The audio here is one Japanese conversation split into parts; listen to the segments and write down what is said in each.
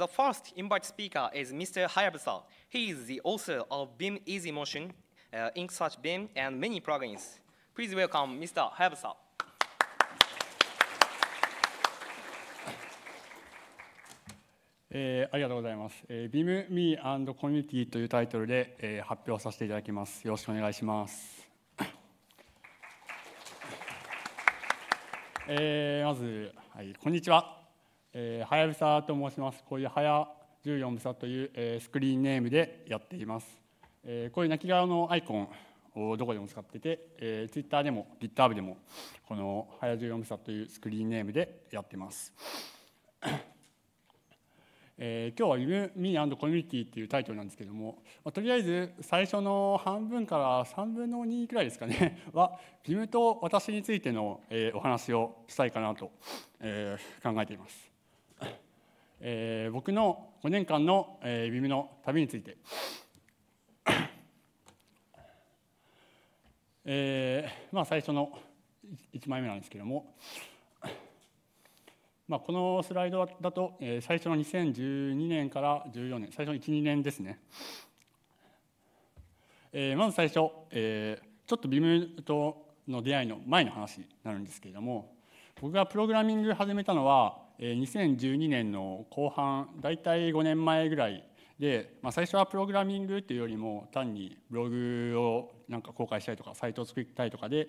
the first invited speaker is Mr. Hayabusa. He is the author of Beam Easy Motion, uh, Ink Search Beam, and many plugins. Please welcome Mr. Hayabusa. えー、ありがとうございます。えー、Beam Me and Community というタイトルで、えー、発表させていただきます。よろしくお願いします。えー、まず、はい、こんにちは。えはやぶさと申しますこういうはや14ぶさという、えスクリーンネームでやっています、えこういう泣き顔のアイコンをどこでも使ってて、えー、Twitter でも GitHub でもこのはや14ぶさというスクリーンネームでやってます えー、今日は「Me&Community」っていうタイトルなんですけども、まあ、とりあえず最初の半分から3分の2くらいですかね は VIM と私についての、えー、お話をしたいかなと、えー、考えています。えー、僕の5年間の、えー、ビムの旅について、えーまあ、最初の1枚目なんですけども、まあ、このスライドだと、えー、最初の2012年から14年最初の12年ですね、えー、まず最初、えー、ちょっとビムとの出会いの前の話になるんですけれども僕がプログラミング始めたのは2012年の後半大体5年前ぐらいで、まあ、最初はプログラミングっていうよりも単にブログをなんか公開したりとかサイトを作りたいとかで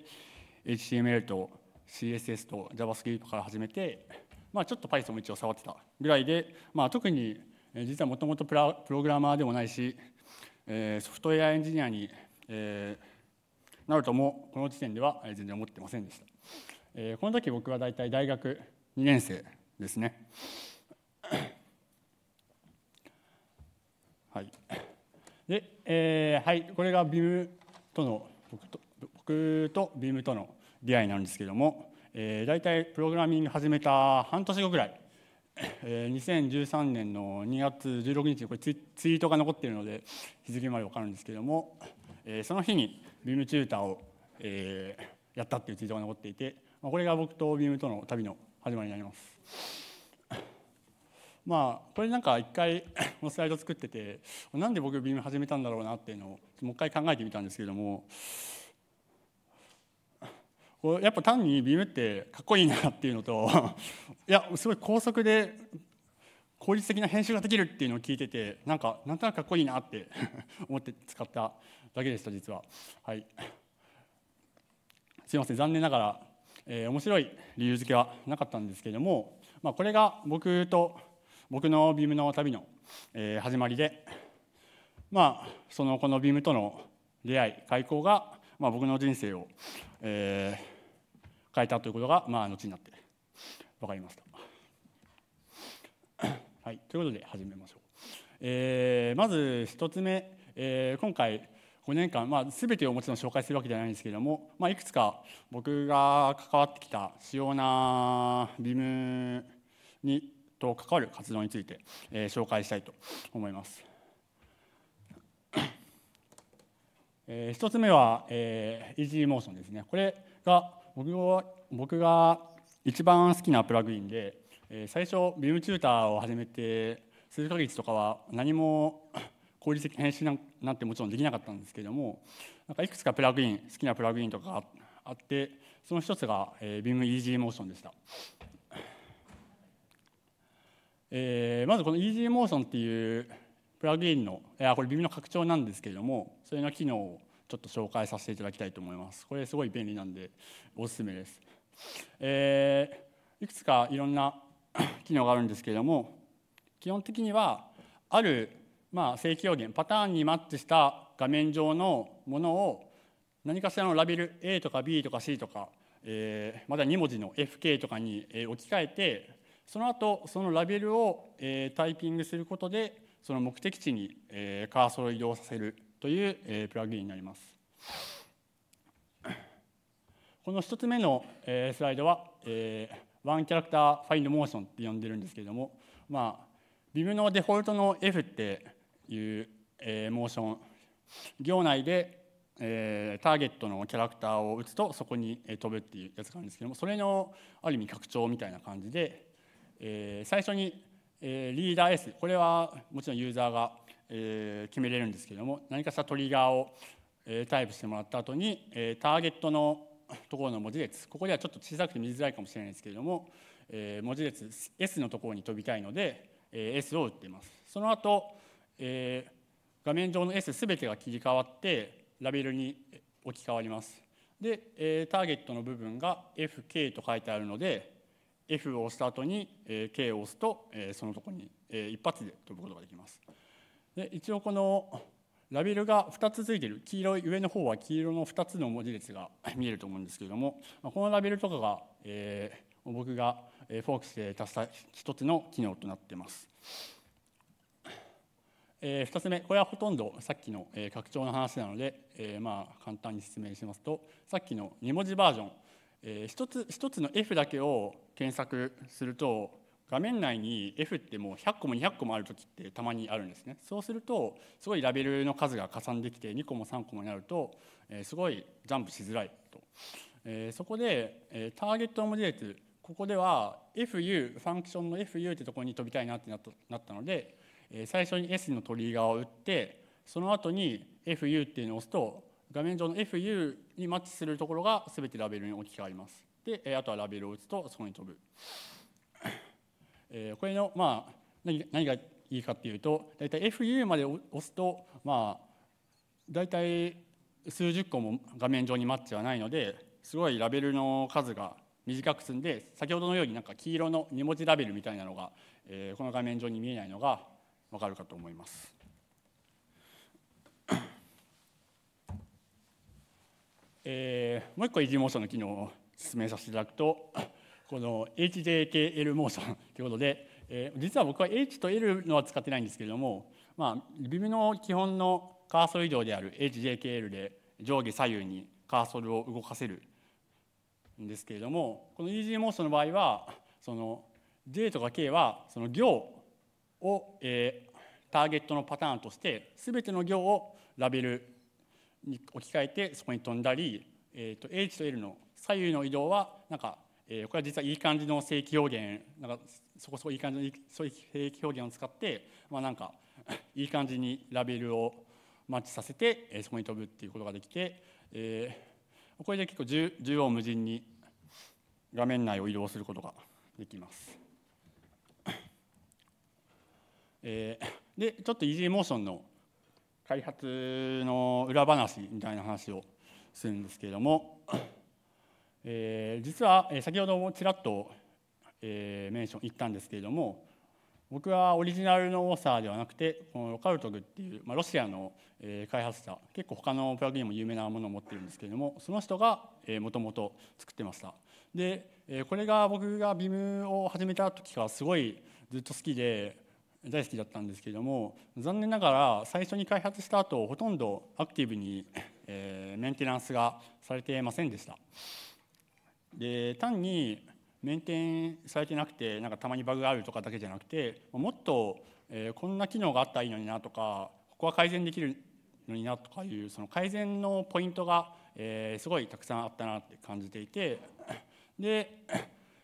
HTML と CSS と JavaScript から始めて、まあ、ちょっと Python も一応触ってたぐらいで、まあ、特に実はもともとプログラマーでもないし、えソフトウェアエンジニアに、えなるともこの時点では全然思ってませんでした。えこの時僕は大体大学2年生ですね。はい、で、えー、はい、これがビームとの僕と僕とビームとの出会いなんですけども、えー、大体プログラミング始めた半年後ぐらい、えー、2013年の2月16日にこれツイートが残っているので日付まで分かるんですけども、えー、その日にビームチューターを、えー、やったっていうツイートが残っていて、まあ、これが僕とビームとの旅の始まりになります。まあこれなんか一回 もスライド作っててなんで僕ビーム始めたんだろうなっていうのをもう一回考えてみたんですけれども やっぱ単にビームってかっこいいなっていうのといやすごい高速で効率的な編集ができるっていうのを聞いててなんかなんとなくかっこいいなって思って使っただけでした実は。はいすいません残念ながらえー、面白い理由付けはなかったんですけれども、まあ、これが僕と僕のビームの旅の、えー、始まりで、まあ、そのこのビームとの出会い開口が、まあ、僕の人生を、えー、変えたということが、まあ、後になって分かりました。はい、ということで始めましょう。えー、まず1つ目、えー、今回5年間、まあ、全てをもちろん紹介するわけではないんですけれども、まあ、いくつか僕が関わってきた主要なビムにと関わる活動について、えー、紹介したいと思います。えー、1つ目は、えー、イージーモーションですね。これが僕は僕が一番好きなプラグインで、えー、最初ビームチューターを始めて数ヶ月とかは何も効率的な編集なんてもちろんできなかったんですけれどもなんかいくつかプラグイン好きなプラグインとかあってその一つが、え Vim Easy Motion でした。えー、まずこの Easy Motion っていうプラグインの、えー、これ Vim の拡張なんですけれどもそれの機能をちょっと紹介させていただきたいと思います。これすごい便利なんでおすすめです。えー、いくつかいろんな 機能があるんですけれども基本的にはあるまあ、正規表現パターンにマッチした画面上のものを何かしらのラベル A とか B とか C とか、えー、まだ2文字の FK とかに置き換えてその後そのラベルを、えタイピングすることでその目的地に、えカーソルを移動させるという、えプラグインになります。この1つ目の、えスライドは、えワンキャラクターファインドモーションって呼んでるんですけれども、まあ、Vim のデフォルトの F っていう、えー、モーション行内で、えー、ターゲットのキャラクターを打つとそこに飛ぶっていうやつがあるんですけどもそれのある意味拡張みたいな感じで、えー、最初に、えー、リーダー S これはもちろんユーザーが、えー、決めれるんですけども何かしらトリガーを、えー、タイプしてもらった後に、えー、ターゲットのところの文字列ここではちょっと小さくて見づらいかもしれないですけれども、えー、文字列 S のところに飛びたいので、えー、S を打っています。その後えー、画面上の S 全てが切り替わってラベルに置き換わります。で、えー、ターゲットの部分が FK と書いてあるので F を押した後に、え K を押すと、えー、そのとこに、えー、一発で飛ぶことができます。で一応このラベルが2つ付いてる黄色い上の方は黄色の2つの文字列が見えると思うんですけれどもこのラベルとかが、えー、僕がフォークスで足した1つの機能となってます。え2つ目これはほとんどさっきの、え拡張の話なので、えー、まあ簡単に説明しますとさっきの2文字バージョン、えー、1, つ1つの F だけを検索すると画面内に F ってもう100個も200個もある時ってたまにあるんですねそうするとすごいラベルの数が加算できて2個も3個もになると、えすごいジャンプしづらいと、えそこで、えターゲットの文字列ここでは FU ファンクションの FU ってところに飛びたいなってなったので最初に S のトリガーを打ってその後に FU っていうのを押すと画面上の FU にマッチするところが全てラベルに置き換わります。であとはラベルを打つとそこに飛ぶ。これのまあ何がいいかっていうと大体 FU まで押すとまあ大体数十個も画面上にマッチはないのですごいラベルの数が短く積んで先ほどのようになんか黄色の2文字ラベルみたいなのが、えー、この画面上に見えないのが分かるかと思います。えー、もう一個 EG モーションの機能を説明させていただくとこの HJKL モーションということで、えー、実は僕は H と L のは使ってないんですけれども、まあ、ビムの基本のカーソル移動である HJKL で上下左右にカーソルを動かせるんですけれどもこの EG モーションの場合はその J とか K はその行を、えー、ターゲットのパターンとして全ての行をラベルに置き換えてそこに飛んだり、えーと、H と L の左右の移動はなんか、えー、これは実はいい感じの正規表現なんかそこそこいい感じの正規表現を使って、まあ、なんか いい感じにラベルをマッチさせて、えー、そこに飛ぶっていうことができて、えー、これで結構縦横無尽に画面内を移動することができます。えー、でちょっとイージーモーションの開発の裏話みたいな話をするんですけれども、えー、実は先ほどもちらっと、えー、メンション言ったんですけれども僕はオリジナルのオーサーではなくてこのロカルトグっていう、まあ、ロシアの、え開発者結構他のプラグインも有名なものを持ってるんですけれどもその人がもともと作ってましたでこれが僕が VIM を始めた時からすごいずっと好きで大好きだったんですけれども残念ながら最初に開発した後ほとんどアクティブに、えメンテナンスがされてませんでしたで単にメンテンされてなくてなんかたまにバグがあるとかだけじゃなくてもっと、えこんな機能があったらいいのになとかここは改善できるのになとかいうその改善のポイントが、えすごいたくさんあったなって感じていてで、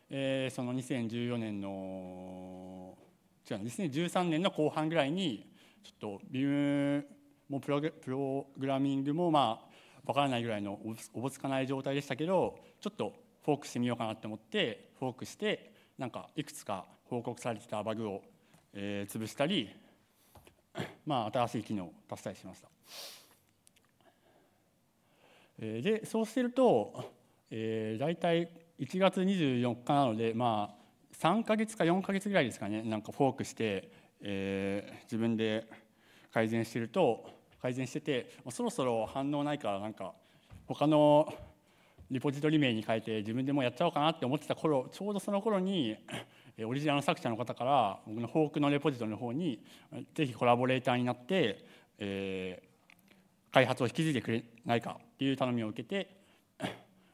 えその2014年の違うですね13年の後半ぐらいにちょっとビームもプログラミングもまあ分からないぐらいのおぼつかない状態でしたけどちょっとフォークしてみようかなと思ってフォークしてなんかいくつか報告されてたバグを、えー、潰したり、まあ、新しい機能を足したりしました。でそうしてると、えー、大体1月24日なので、まあ、3ヶ月か4ヶ月ぐらいですかねなんかフォークして、えー、自分で改善してると改善しててそろそろ反応ないからなんか他のリポジトリ名に変えて自分でもやっちゃおうかなって思ってた頃ちょうどその頃にオリジナル作者の方から僕のフォークのレポジトリの方にぜひコラボレーターになって、えー、開発を引き継いでくれないかっていう頼みを受けて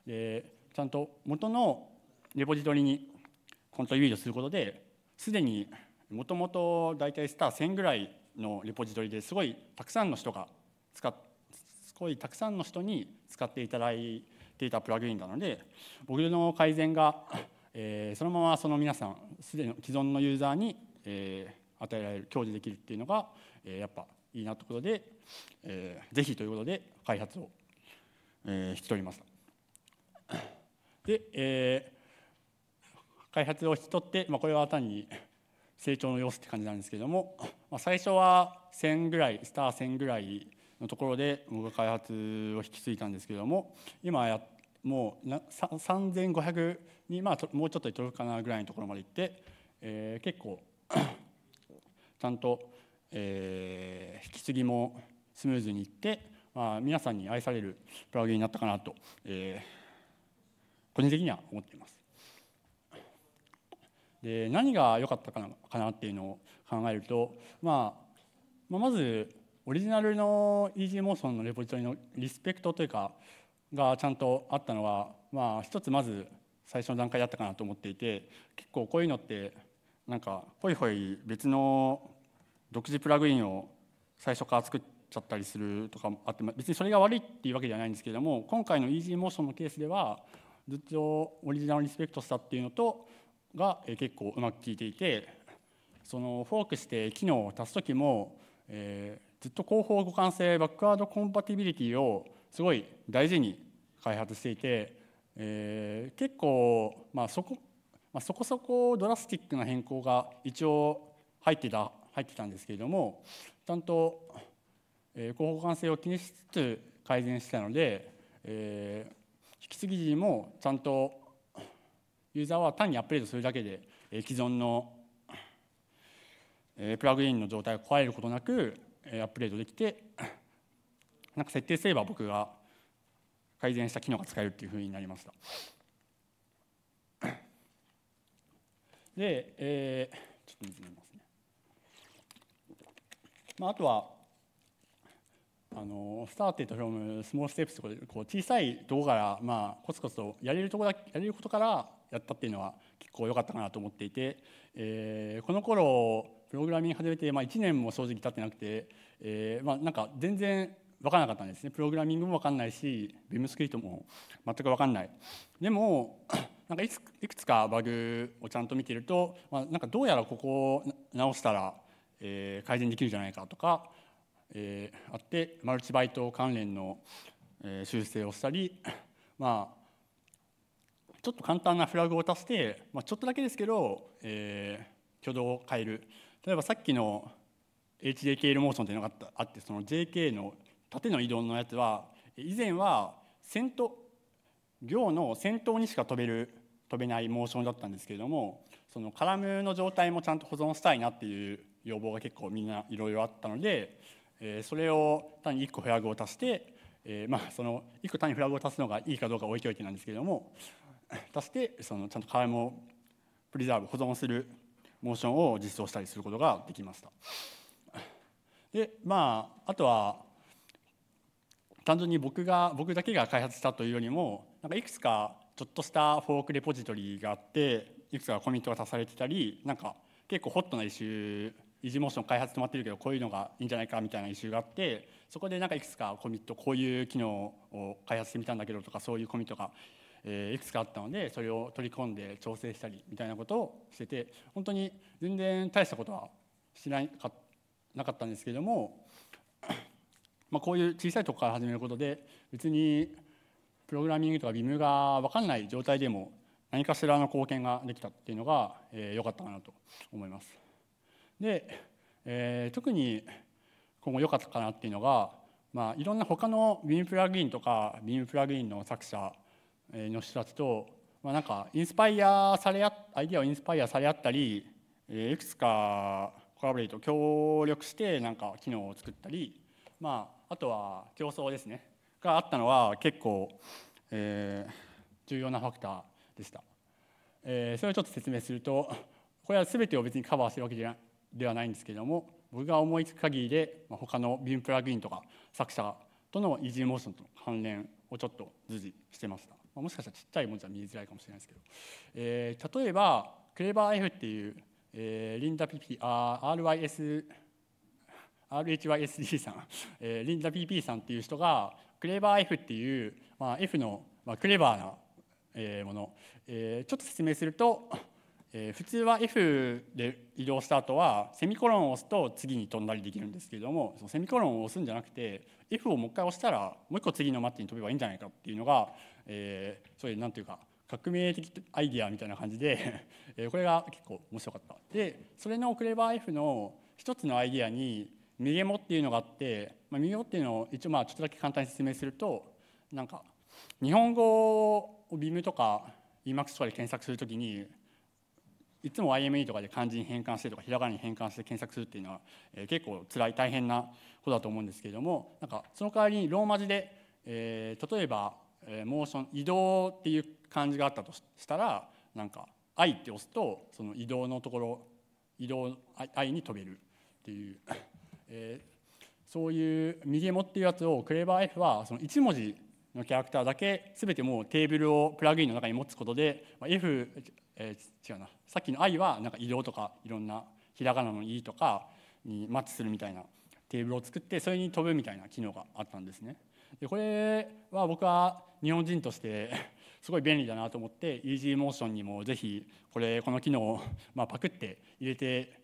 でちゃんと元のレポジトリにコントリビュートすることですでにもともと大体スター1000ぐらいのレポジトリですごいたくさんの人が使っすごいたくさんの人に使っていただいていたプラグインなので僕の改善が、えー、そのままその皆さんすでに既存のユーザーに、えー、与えられる享受できるっていうのが、えー、やっぱいいなということで、えー、ぜひということで開発を、えー、引き取りました。で、え開発を引き取って、まあ、これは単に成長の様子って感じなんですけれども、まあ、最初は1000ぐらいスター1000ぐらいのところで僕が開発を引き継いだんですけれども今やもう3500に、まあ、もうちょっと届くかなぐらいのところまで行って、えー、結構 ちゃんと、えー、引き継ぎもスムーズにいって、まあ、皆さんに愛されるプラグになったかなと、えー、個人的には思っています。で何が良かったかなかなっていうのを考えると、まあ、まあ、まずオリジナルの e m モーションのレポジトリのリスペクトというかがちゃんとあったのは、まあ、一つまず最初の段階だったかなと思っていて結構こういうのってなんかほいほい別の独自プラグインを最初から作っちゃったりするとかもあって別にそれが悪いっていうわけではないんですけれども今回の e m モーションのケースではずっとオリジナルをリスペクトしたっていうのとが結構うまく効いていてそのフォークして機能を足す時も、えー、ずっと後方互換性バックワードコンパティビリティをすごい大事に開発していて、えー、結構、まあ、そこまあ、そこそこドラスティックな変更が一応入ってた入ってたんですけれどもちゃんと、えー、後方互換性を気にしつつ改善したので、えー、引き継ぎ時もちゃんとユーザーは単にアップデートするだけで、え既存の、えプラグインの状態が壊れることなく、えアップデートできて、なんか設定すれば僕が改善した機能が使えるっていうふうになりました。で、えー、ちょっとみますね。まあ、あとは、あのスターテッドフロムスモールステップスとこう小さいとこから、まあ、コツコツとやれるとこだやれることからやったっていうのは結構良かったかなと思っていて、えー、この頃プログラミング始めて、まあ、1年も正直経ってなくて、えー、まあ、なんか全然分からなかったんですねプログラミングも分かんないし VIM スクリートも全く分かんないでも なんかいくつかバグをちゃんと見てると、まあ、なんかどうやらここを直したら、えー、改善できるじゃないかとか、えー、あってマルチバイト関連の修正をしたり、まあ、ちょっと簡単なフラグを足して、まあ、ちょっとだけですけど、えー、挙動を変える例えばさっきの HJKL モーションというのがあってその JK の縦の移動のやつは以前は先頭行の先頭にしか飛べる飛べないモーションだったんですけれどもそのカラムの状態もちゃんと保存したいなっていう要望が結構みんないろいろあったので、えー、それを単に1個フラグを足して、えー、まあその1個単にフラグを足すのがいいかどうか置いておいてなんですけれども、出してそのちゃんとカイムをプリザーブ保存するモーションを実装したりすることができました。でまああとは単純に僕が僕だけが開発したというよりもなんかいくつかちょっとしたフォークレポジトリがあっていくつかコミットが足されてたりなんか結構ホットなイシューイージーモーション開発止まってるけどこういうのがいいんじゃないかみたいなイシューがあってそこでなんかいくつかコミットこういう機能を開発してみたんだけどとかそういうコミットがえいくつかあったのでそれを取り込んで調整したりみたいなことをしてて本当に全然大したことはしなかなかったんですけれども、まあ、こういう小さいとこから始めることで別にプログラミングとか VIM が分かんない状態でも何かしらの貢献ができたっていうのが良、えかったかなと思います。で、えー、特に今後良かったかなっていうのが、まあ、いろんな他の VIM プラグインとか VIM プラグインの作者の人たちと、まあ、なんかインスパイアされあアイデアをインスパイアされ合ったり、えいくつかコラボレート協力してなんか機能を作ったり、まあ、あとは競争ですねがあったのは結構、えー、重要なファクターでした、えー、それをちょっと説明するとこれは全てを別にカバーするわけじゃではないんですけれども僕が思いつく限りで、まあ、他のビームプラグインとか作者とのイージーモーションとの関連をちょっと図示してました。もしかしたらちっちゃい文字は見えづらいかもしれないですけど、えー、例えばクレバー F っていう、えー、リンダ PP あ RYS RHYSD さん、えー、リンダ PP さんっていう人がクレバー F っていう、まあ、F の、まあ、クレバーな、えー、もの、えー、ちょっと説明すると、えー、普通は F で移動した後はセミコロンを押すと次に飛んだりできるんですけれどもそのセミコロンを押すんじゃなくて F をもう一回押したらもう一個次のマッチに飛べばいいんじゃないかっていうのがえー、そういうなんていうか革命的アイディアみたいな感じで これが結構面白かったでそれのクレバー F の一つのアイディアにミゲモっていうのがあって、まあ、ミゲモっていうのを一応まあちょっとだけ簡単に説明するとなんか日本語を VIM とか EMAX とかで検索するときにいつも IME とかで漢字に変換してとかひらがなに変換して検索するっていうのは、えー、結構辛い大変なことだと思うんですけれどもなんかその代わりにローマ字で、えー、例えばえモーション移動っていう感じがあったとしたらなんか「I」って押すとその移動のところ移動 I」に飛べるっていう、えー、そういう右もっていうやつをクレーバー F はその1文字のキャラクターだけ全てもうテーブルをプラグインの中に持つことで、まあ、F、えー、違うなさっきの「I」はなんか移動とかいろんなひらがなの「い」とかにマッチするみたいなテーブルを作ってそれに飛ぶみたいな機能があったんですね。でこれは僕は日本人として すごい便利だなと思ってイージーモーションにもぜひこれこの機能を、まあ、パクって入れて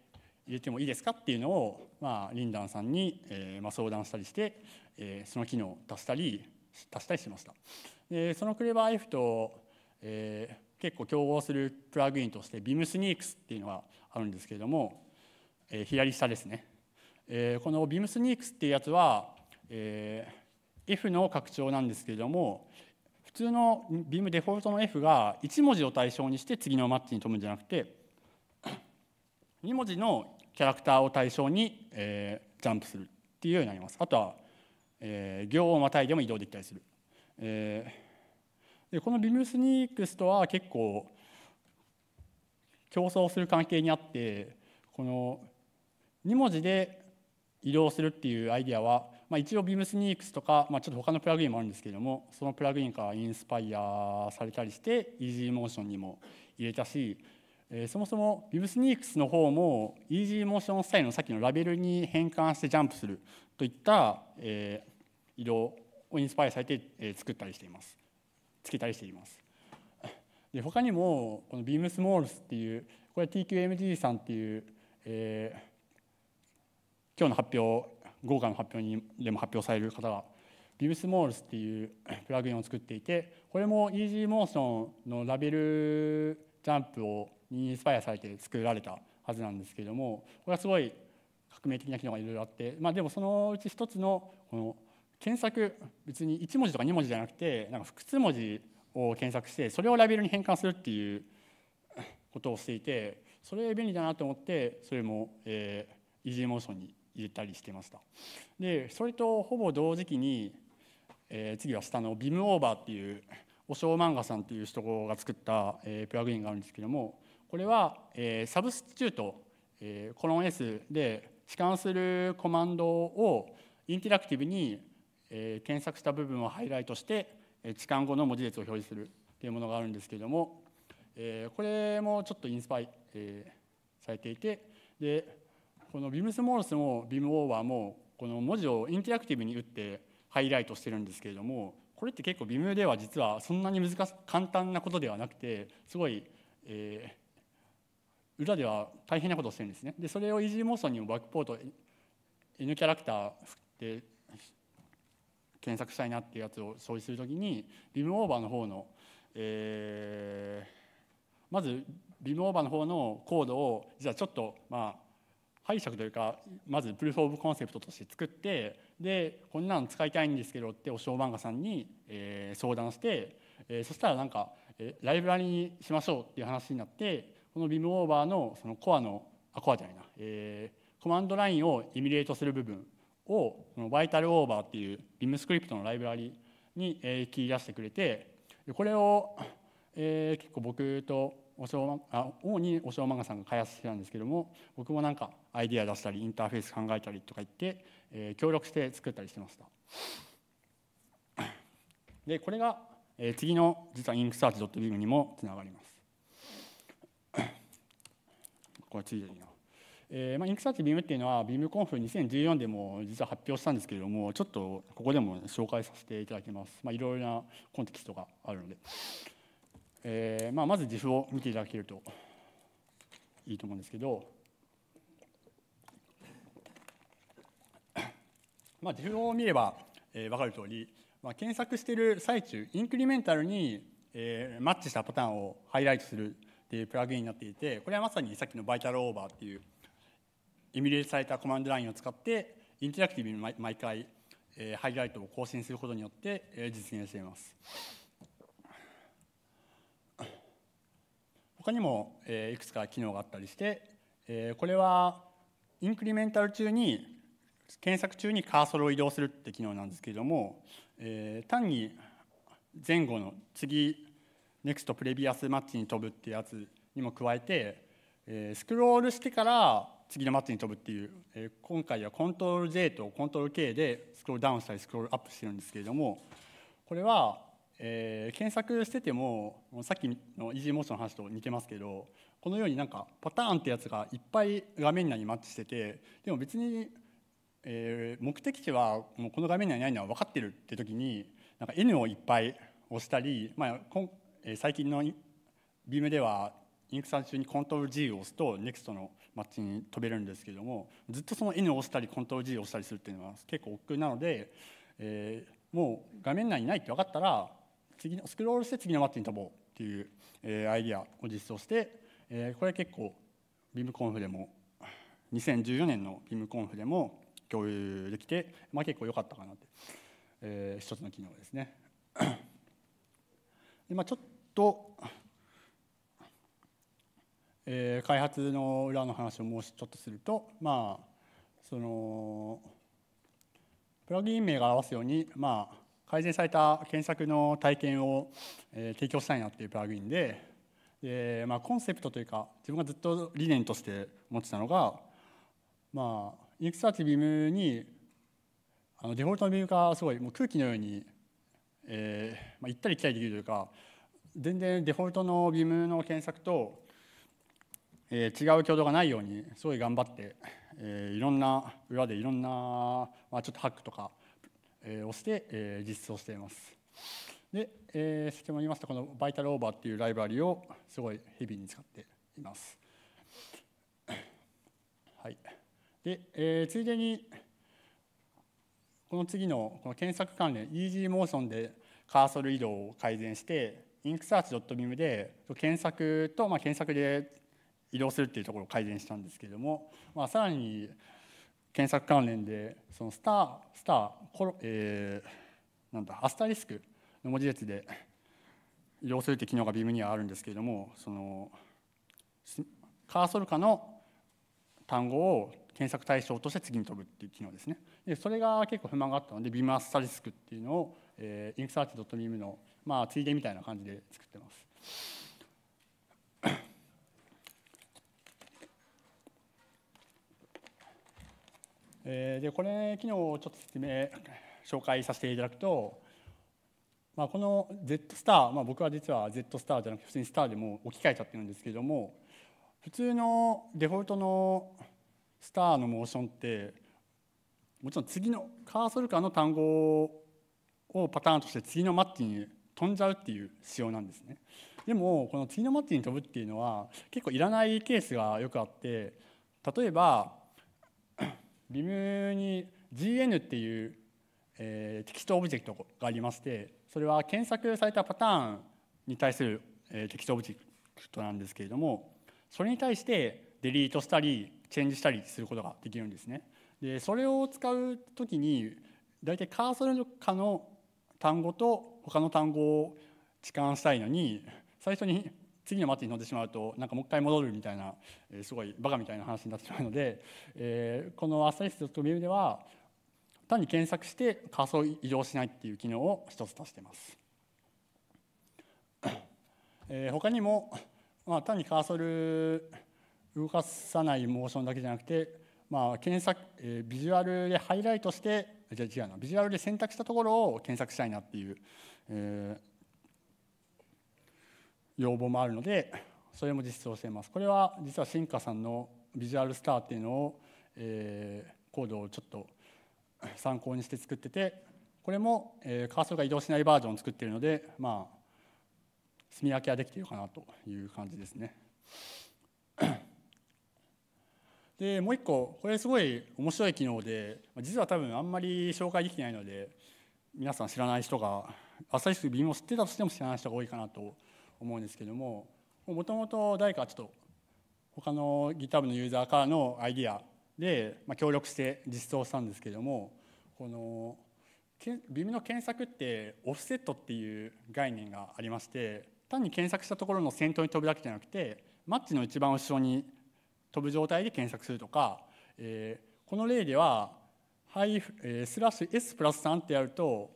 入れてもいいですかっていうのを、まあ、リンダンさんに、えまあ、相談したりして、えその機能を足したり足したりしました。でそのクレバー F と、えー、結構競合するプラグインとして BeamSneaks っていうのがあるんですけれども、え左下ですね、えこの BeamSneaks っていうやつは、えー、f の拡張なんですけれども普通のビ i ムデフォルトの f が1文字を対象にして次のマッチに飛ぶんじゃなくて2文字のキャラクターを対象に、えー、ジャンプするっていうようになりますあとは、えー、行をまたいでも移動できたりする、えー、でこのビ i ムスニークスとは結構競争する関係にあってこの2文字で移動するっていうアイデアはまあ、一応 BeamSneaks とか、まあ、ちょっと他のプラグインもあるんですけれどもそのプラグインからインスパイアされたりして EasyMotion にも入れたし、えー、そもそも BeamSneaks の方も EasyMotion スタイルのさっきのラベルに変換してジャンプするといった、えー、色をインスパイアされて、え作ったりしていますつけたりしています で他にもこの BeamSmalls っていうこれ TQMG さんっていう、えー、今日の発表豪華な発表にでも発表される方が v i v s m a l e s っていう プラグインを作っていてこれも EasyMotion のラベルジャンプをにインスパイアされて作られたはずなんですけれどもこれはすごい革命的な機能がいろいろあって、まあ、でもそのうち一つのこの検索別に1文字とか2文字じゃなくてなんか複数文字を検索してそれをラベルに変換するっていう ことをしていてそれ便利だなと思ってそれも、えー、イージーモーションに入れたりしてましたでそれとほぼ同時期に、えー、次は下のビムオーバーっていうおしょう漫画さんっていう人が作った、えー、プラグインがあるんですけどもこれは、えー、サブスチュート、えー、コロン S で置換するコマンドをインテラクティブに、えー、検索した部分をハイライトして、え置換後の文字列を表示するっていうものがあるんですけども、えー、これもちょっとインスパイ、えー、されていてでこのビムスモールスもビムオーバーもこの文字をインタラクティブに打ってハイライトしてるんですけれどもこれって結構ビムでは実はそんなに難し簡単なことではなくてすごい、えー、裏では大変なことをしてるんですねでそれをイージーモーションにもバックポート N キャラクターって検索したいなっていうやつを消費するときにビムオーバーの方の、えー、まずビムオーバーの方のコードをじゃあちょっとまあ解釈というかまずプルーフ・オブ・コンセプトとして作ってでこんなの使いたいんですけどってお正漫画さんに、えー、相談して、えー、そしたらなんか、えー、ライブラリにしましょうっていう話になってこのビムオーバーのそのコアのあコアじゃないな、えー、コマンドラインをエミュレートする部分をそのバイタルオーバーっていうビムスクリプトのライブラリに、えー、切り出してくれてこれを、えー、結構僕とお正あ主にお正漫画さんが開発してたんですけども僕もなんかアイディア出したりインターフェース考えたりとか言って、え協力して作ったりしてました。でこれが、え次の実はインクサーチ .vim にもつながります。これ次でいいな。えーまあ、インクサーチビームっていうのはビームコンフ2014でも実は発表したんですけれどもちょっとここでも紹介させていただきます、まあ、いろいろなコンテキストがあるので、えーまあ、まず自負を見ていただけるといいと思うんですけど、まあ、自分を見れば、えー、分かる通り、まあ、検索している最中インクリメンタルに、えー、マッチしたパターンをハイライトするっていうプラグインになっていてこれはまさにさっきのバイタルオーバーっていうエミュレートされたコマンドラインを使ってインタラクティブに毎回、えー、ハイライトを更新することによって、えー、実現しています。他にも、えー、いくつか機能があったりして、えー、これはインクリメンタル中に検索中にカーソルを移動するって機能なんですけれども、えー、単に前後の次ネクストプレビアスマッチに飛ぶってやつにも加えて、えー、スクロールしてから次のマッチに飛ぶっていう、えー、今回はコントロール J とコントロール K でスクロールダウンしたりスクロールアップしてるんですけれどもこれは、えー、検索しててもさっきのイージーモーションの話と似てますけどこのようになんかパターンってやつがいっぱい画面内にマッチしててでも別にえー、目的地はもうこの画面にはないのは分かってるって時になんか N をいっぱい押したり、まあ、こんえー、最近のビームではインクさん中に Ctrl+G を押すと NEXT のマッチに飛べるんですけどもずっとその N を押したり Ctrl+G を押したりするっていうのは結構億劫なので、えー、もう画面内にないって分かったら次のスクロールして次のマッチに飛ぼうっていう、えー、アイディアを実装して、えー、これ結構ビームコンフでも2014年のビームコンフでも共有できて、まあ、結構良かったかなって、えー、一つの機能ですね。今 ちょっと、えー、開発の裏の話をもうちょっとすると、まあ、そのプラグイン名が合わすように、まあ、改善された検索の体験を、えー、提供したいなっていうプラグインでで、まあ、コンセプトというか自分がずっと理念として持ってたのが、まあ、イクスーとビームにあのデフォルトのビームがすごいもう空気のように、えーまあ、行ったり来たりできるというか全然デフォルトのビームの検索と、えー、違う挙動がないようにすごい頑張って、えー、いろんな裏でいろんな、まあ、ちょっとハックとか、えー、をして、えー、実装しています。で、えー、先ほども言いましたこのバイタルオーバーっていうライブラリをすごいヘビーに使っています。はい。で、えー、ついでに、この次のこの検索関連、EasyMotion でカーソル移動を改善して、inksearch.vim で検索と、まあ、検索で移動するっていうところを改善したんですけれども、まあ、さらに検索関連でそのスタースターコロ、えー、なんだアスタリスクの文字列で移動するって機能が VIM にはあるんですけれどもそのカーソル化の単語を検索対象として次に飛ぶっていう機能ですね。でそれが結構不満があったので、ビームアスタリスクっていうのを、えー、インクサーチ .mim の、まあ、ついでみたいな感じで作ってます。でこれ機能をちょっと説明紹介させていただくと、まあ、この Z スター、まあ、僕は実は Z スターじゃなくて普通にスターでも置き換えちゃってるんですけども普通のデフォルトのスターのモーションってもちろん次のカーソル間の単語をパターンとして次のマッチに飛んじゃうっていう仕様なんですね。でもこの次のマッチに飛ぶっていうのは結構いらないケースがよくあって例えば リムに GN っていう、えー、テキストオブジェクトがありましてそれは検索されたパターンに対する、えー、テキストオブジェクトなんですけれどもそれに対してデリートしたりチェンジしたりすることができるんですね。でそれを使う時に大体カーソルの他の単語と他の単語を置換したいのに最初に次のマッチに乗ってしまうとなんかもう一回戻るみたいなすごいバカみたいな話になってしまうので、えー、この「アスタリスクトメ i ルでは単に検索してカーソルを移動しないっていう機能を一つ足してます。えー、他にも、まあ、単にカーソル動かさないモーションだけじゃなくて、まあ、検索、ビジュアルでハイライトしてじゃあ違うなビジュアルで選択したところを検索したいなっていう、えー、要望もあるのでそれも実装していますこれは実は進化さんのビジュアルスターっていうのを、えー、コードをちょっと参考にして作っててこれも、えー、カーソルが移動しないバージョンを作っているのでまあ住み分けはできているかなという感じですね。でもう一個これすごい面白い機能で実は多分あんまり紹介できてないので皆さん知らない人が朝日スビームを知ってたとしても知らない人が多いかなと思うんですけどももともと誰かちょっと他の GitHub のユーザーからのアイディアで、まあ、協力して実装したんですけどもこのビームの検索ってオフセットっていう概念がありまして単に検索したところの先頭に飛ぶだけじゃなくてマッチの一番後ろに飛ぶ状態で検索するとか、えー、この例では、ハイフえー、スラッシュ S プラス3ってやると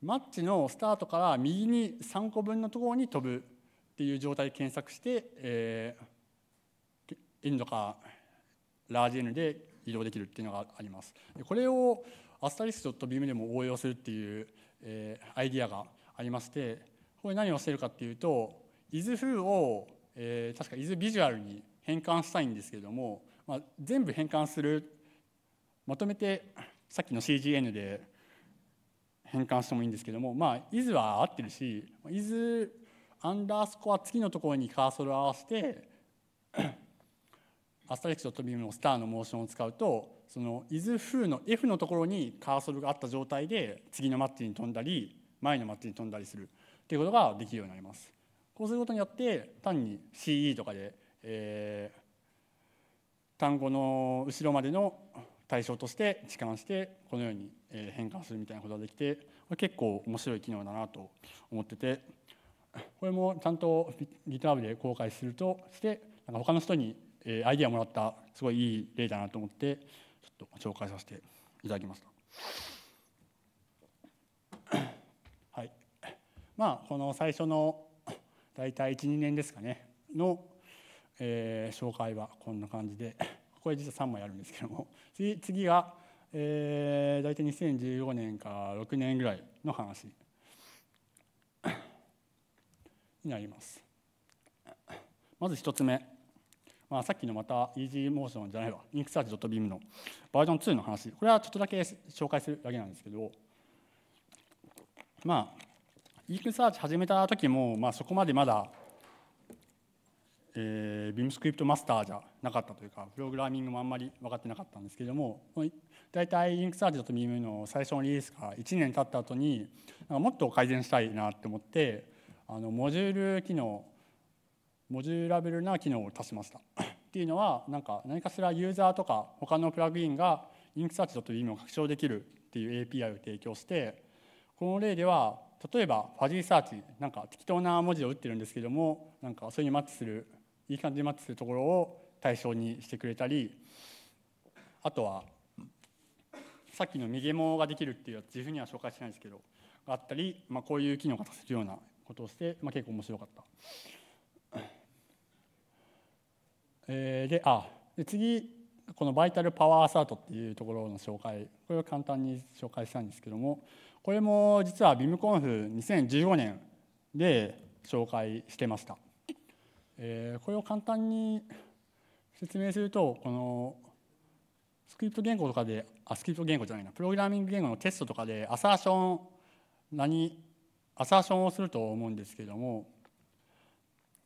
マッチのスタートから右に3個分のところに飛ぶっていう状態で検索して、えー、ンドかラージ N で移動できるっていうのがあります。これをアスタリスク .beam でも応用するっていう、えー、アイディアがありましてこれ何をしてるかっていうと i s 風を、えー、確か i s ビジュアルに変換したいんですけども、まあ、全部変換するまとめてさっきの CGN で変換してもいいんですけどもまあ is は合ってるし is アンダースコア次のところにカーソルを合わせて アスタリクスとトビームのスターのモーションを使うとその is 風の F のところにカーソルがあった状態で次のマッチに飛んだり前のマッチに飛んだりするっていうことができるようになります。こうすることによって単に CE とかでえー、単語の後ろまでの対象として置換してこのように変換するみたいなことができて結構面白い機能だなと思っててこれもちゃんと GitHub で公開するとしてなんか他の人にアイディアもらったすごいいい例だなと思ってちょっと紹介させていただきました。はい、まあこの最初の大体12年ですかねのえー、紹介はこんな感じで これ実は3枚あるんですけども 次次が、えー、大体2015年から6年ぐらいの話 になります まず1つ目、まあ、さっきのまた EasyMotion じゃないわ InkSearch.beam のバージョン2の話これはちょっとだけ紹介するだけなんですけどまあ InkSearch 始めた時も、まあ、そこまでまだえー、ビムスクリプトマスターじゃなかったというかプログラミングもあんまり分かってなかったんですけれども大体リンクサーチとビームの最初のリリースから1年経った後になんかもっと改善したいなって思ってあのモジュール機能モジューラブルな機能を足しました っていうのはなんか何かしらユーザーとか他のプラグインがリンクサーチとビームを拡張できるっていう API を提供してこの例では例えばファジーサーチなんか適当な文字を打ってるんですけどもなんかそれにマッチするいい感じにマッチするところを対象にしてくれたりあとはさっきの右もができるっていうやつ自分には紹介してないですけどがあったり、まあ、こういう機能が出せるようなことをして、まあ、結構面白かった。えー、であで次このバイタルパワーアサートっていうところの紹介これを簡単に紹介したんですけどもこれも実はビムコンフ2015年で紹介してました。えこれを簡単に説明するとこのスクリプト言語とかであスクリプト言語じゃないなプログラミング言語のテストとかでアサーション何アサーションをすると思うんですけども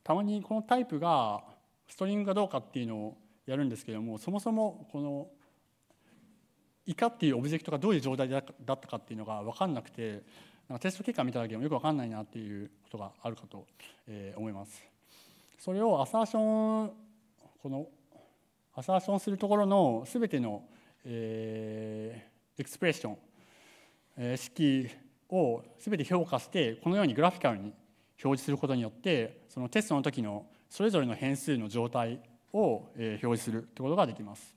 たまにこのタイプがストリングかどうかっていうのをやるんですけどもそもそもこのイカっていうオブジェクトがどういう状態だったかっていうのが分かんなくてなんかテスト結果見ただけでもよく分かんないなっていうことがあるかと思います。それをアサーションこのアサーションするところの全ての、えー、エクスプレッション、えー、式を全て評価してこのようにグラフィカルに表示することによってそのテストの時のそれぞれの変数の状態を表示するってことができます。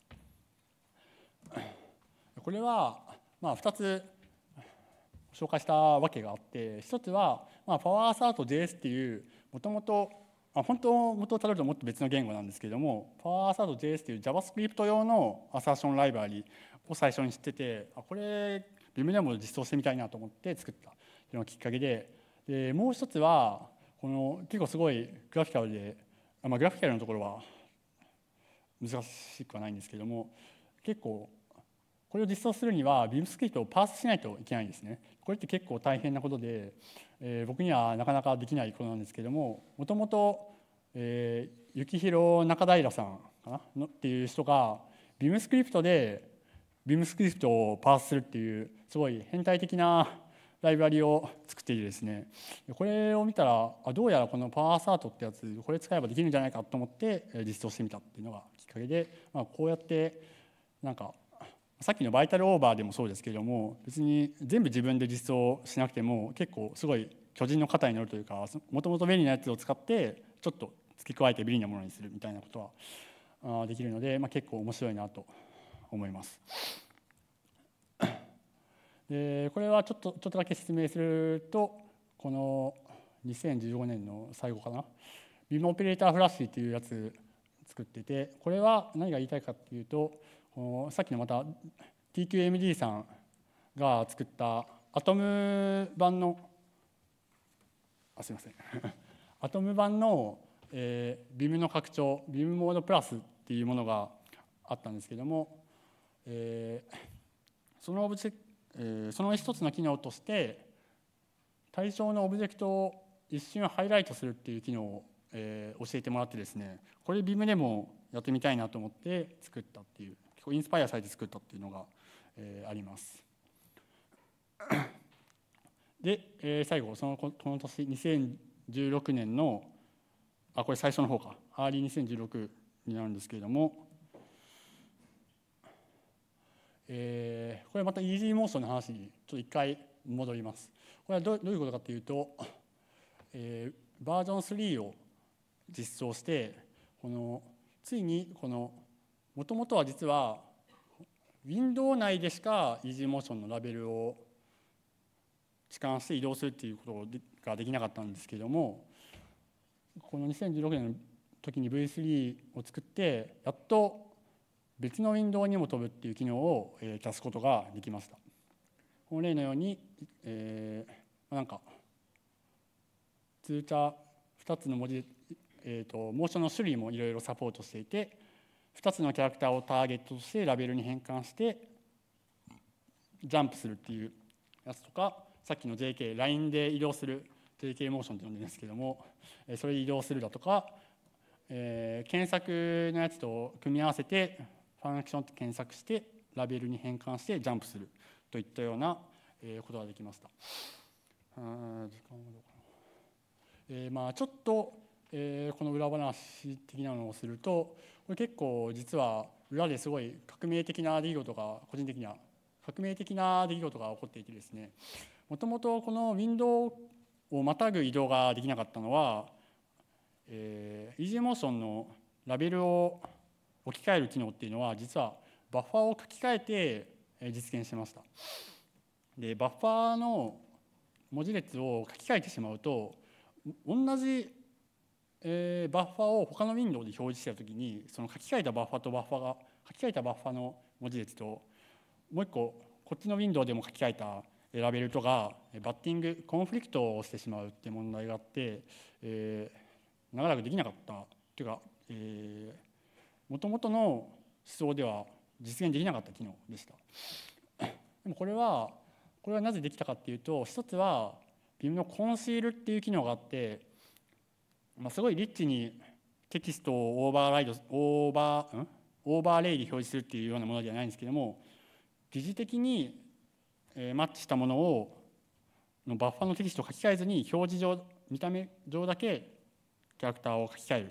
これは、まあ、2つ紹介したわけがあって1つは、まあ、パワーアサート JS っていうもともとあ本当元をたどるともっと別の言語なんですけれども PowerAssert.js という JavaScript 用のアサーションライバーリを最初に知っててあこれビムでも実装してみたいなと思って作ったというのがきっかけででもう一つはこの結構すごいグラフィカルで、まあ、グラフィカルのところは難しくはないんですけれども結構これを実装するにはビームスクリプトをパースしないといけないんですね。これって結構大変なことでえー、僕にはなかなかできないことなんですけどももともと幸宏中平さんかなのっていう人がビムスクリプトでビムスクリプトをパースするっていうすごい変態的なライブラリを作っていてですねこれを見たらあどうやらこのパワーサートってやつこれ使えばできるんじゃないかと思って実装してみたっていうのがきっかけで、まあ、こうやってなんかさっきのバイタルオーバーでもそうですけれども別に全部自分で実装しなくても結構すごい巨人の肩に乗るというかもともと便利なやつを使ってちょっと付け加えて便利なものにするみたいなことはできるので、まあ、結構面白いなと思います。でこれはちょっとちょっとだけ説明するとこの2015年の最後かなビムオペレーターフラッシーというやつ作っててこれは何が言いたいかっていうとさっきのまた TQMD さんが作ったアトム版のあすいません アトム版の、えー、VIM の拡張 VIM モードプラスっていうものがあったんですけども、えー、そのオブジェ、えー、その一つの機能として対象のオブジェクトを一瞬ハイライトするっていう機能を、えー、教えてもらってですねこれ VIM でもやってみたいなと思って作ったっていう結構インスパイアされて作ったっていうのが、えー、あります。で、えー、最後そのこの年2016年のあこれ最初の方かアーリー2016になるんですけれども、えー、これまたイージーモーションの話にちょっと一回戻ります。これはどどういうことかというと、えー、バージョン3を実装してこのついにこのもともとは実はウィンドウ内でしか EasyMotion のラベルを置換して移動するっていうことができなかったんですけどもこの2016年の時に V3 を作ってやっと別のウィンドウにも飛ぶっていう機能を足すことができました。この例のように、えー、なんか通過2つの文字、えーとモーションの種類もいろいろサポートしていて2つのキャラクターをターゲットとしてラベルに変換してジャンプするっていうやつとかさっきの JK ラインで移動する JK モーションって呼んでるんですけどもそれ移動するだとか、えー、検索のやつと組み合わせてファンクションって検索してラベルに変換してジャンプするといったようなことができました。時間はどうかなえー、まあちょっとえこの裏話的なのをするとこれ結構実は裏ですごい革命的な出来事が個人的には革命的な出来事が起こっていてですねもともとこのウィンドウをまたぐ移動ができなかったのは、えー、イージーモーションのラベルを置き換える機能っていうのは実はバッファーを書き換えて実現してました。でバッファーの文字列を書き換えてしまうと同じえー、バッファを他のウィンドウで表示したきにその書き換えたバッファとバッファが書き換えたバッファの文字列ともう一個こっちのウィンドウでも書き換えたラベルとがバッティングコンフリクトをしてしまうって問題があって、えー、長らくできなかったっていうかもともとの思想では実現できなかった機能でした。でもこれはこれはなぜできたかっていうと一つは Vim のコンシールっていう機能があってまあ、すごいリッチにテキストをオーバーライドオーバーんオーバーレイで表示するっていうようなものではないんですけども疑似的にマッチしたものをのバッファのテキストを書き換えずに表示上見た目上だけキャラクターを書き換えるっ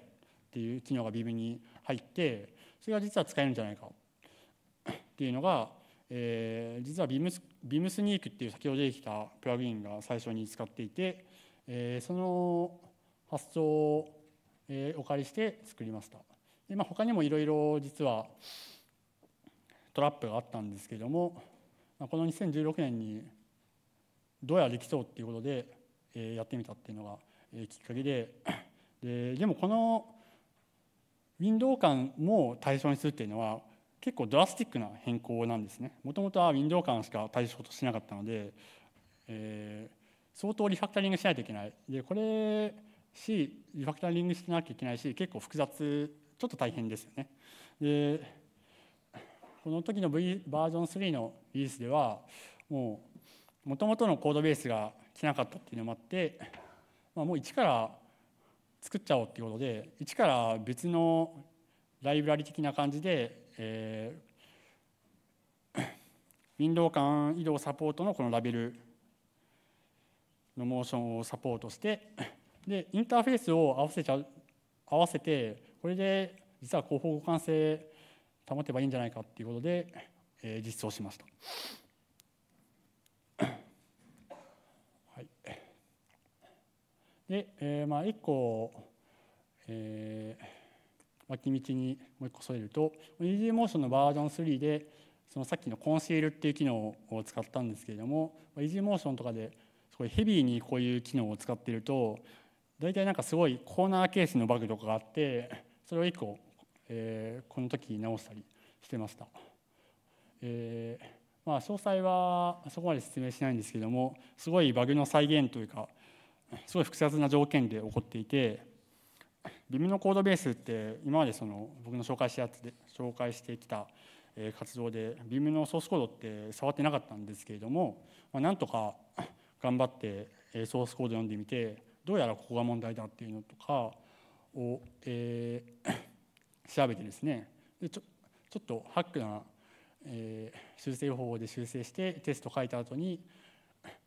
ていう機能がビームに入ってそれが実は使えるんじゃないか っていうのが、えー、実はビームスニークっていう先ほど出てきたプラグインが最初に使っていて、えー、その発想をお借りして作りました。でまあ、他にもいろいろ実はトラップがあったんですけども、まあ、この2016年にどうやらできそうっていうことで、えやってみたっていうのがきっかけでででもこのウィンドウ間も対象にするっていうのは結構ドラスティックな変更なんですねもともとはウィンドウ間しか対象としなかったので、えー、相当リファクタリングしないといけないでこれしリファクタリングしなきゃいけないし結構複雑ちょっと大変ですよね。でこの時の、v、バージョン3のリリースではもうもともとのコードベースが来なかったっていうのもあって、まあ、もう一から作っちゃおうっていうことで一から別のライブラリ的な感じで、えー、ウィンドウ間移動サポートのこのラベルのモーションをサポートしてでインターフェースを合わせちゃう合わせてこれで実は広報互換性保てばいいんじゃないかっていうことで、えー、実装しました。はい、で、えー、まあ1個、えー、脇道にもう1個添えると e m モーションのバージョン3でそのさっきのコンシールっていう機能を使ったんですけれども e m モーションとかですごいヘビーにこういう機能を使っていると大体なんかすごいコーナーケースのバグとかがあってそれを1個、えー、この時直したりしてました。えーまあ、詳細はそこまで説明しないんですけどもすごいバグの再現というかすごい複雑な条件で起こっていて Vim のコードベースって今までその僕の紹介したやつで紹介してきた活動で Vim のソースコードって触ってなかったんですけれども、まあ、なんとか頑張ってソースコード読んでみてどうやらここが問題だっていうのとかを、えー、調べてですねでちょちょっとハックな、えー、修正方法で修正してテスト書いた後に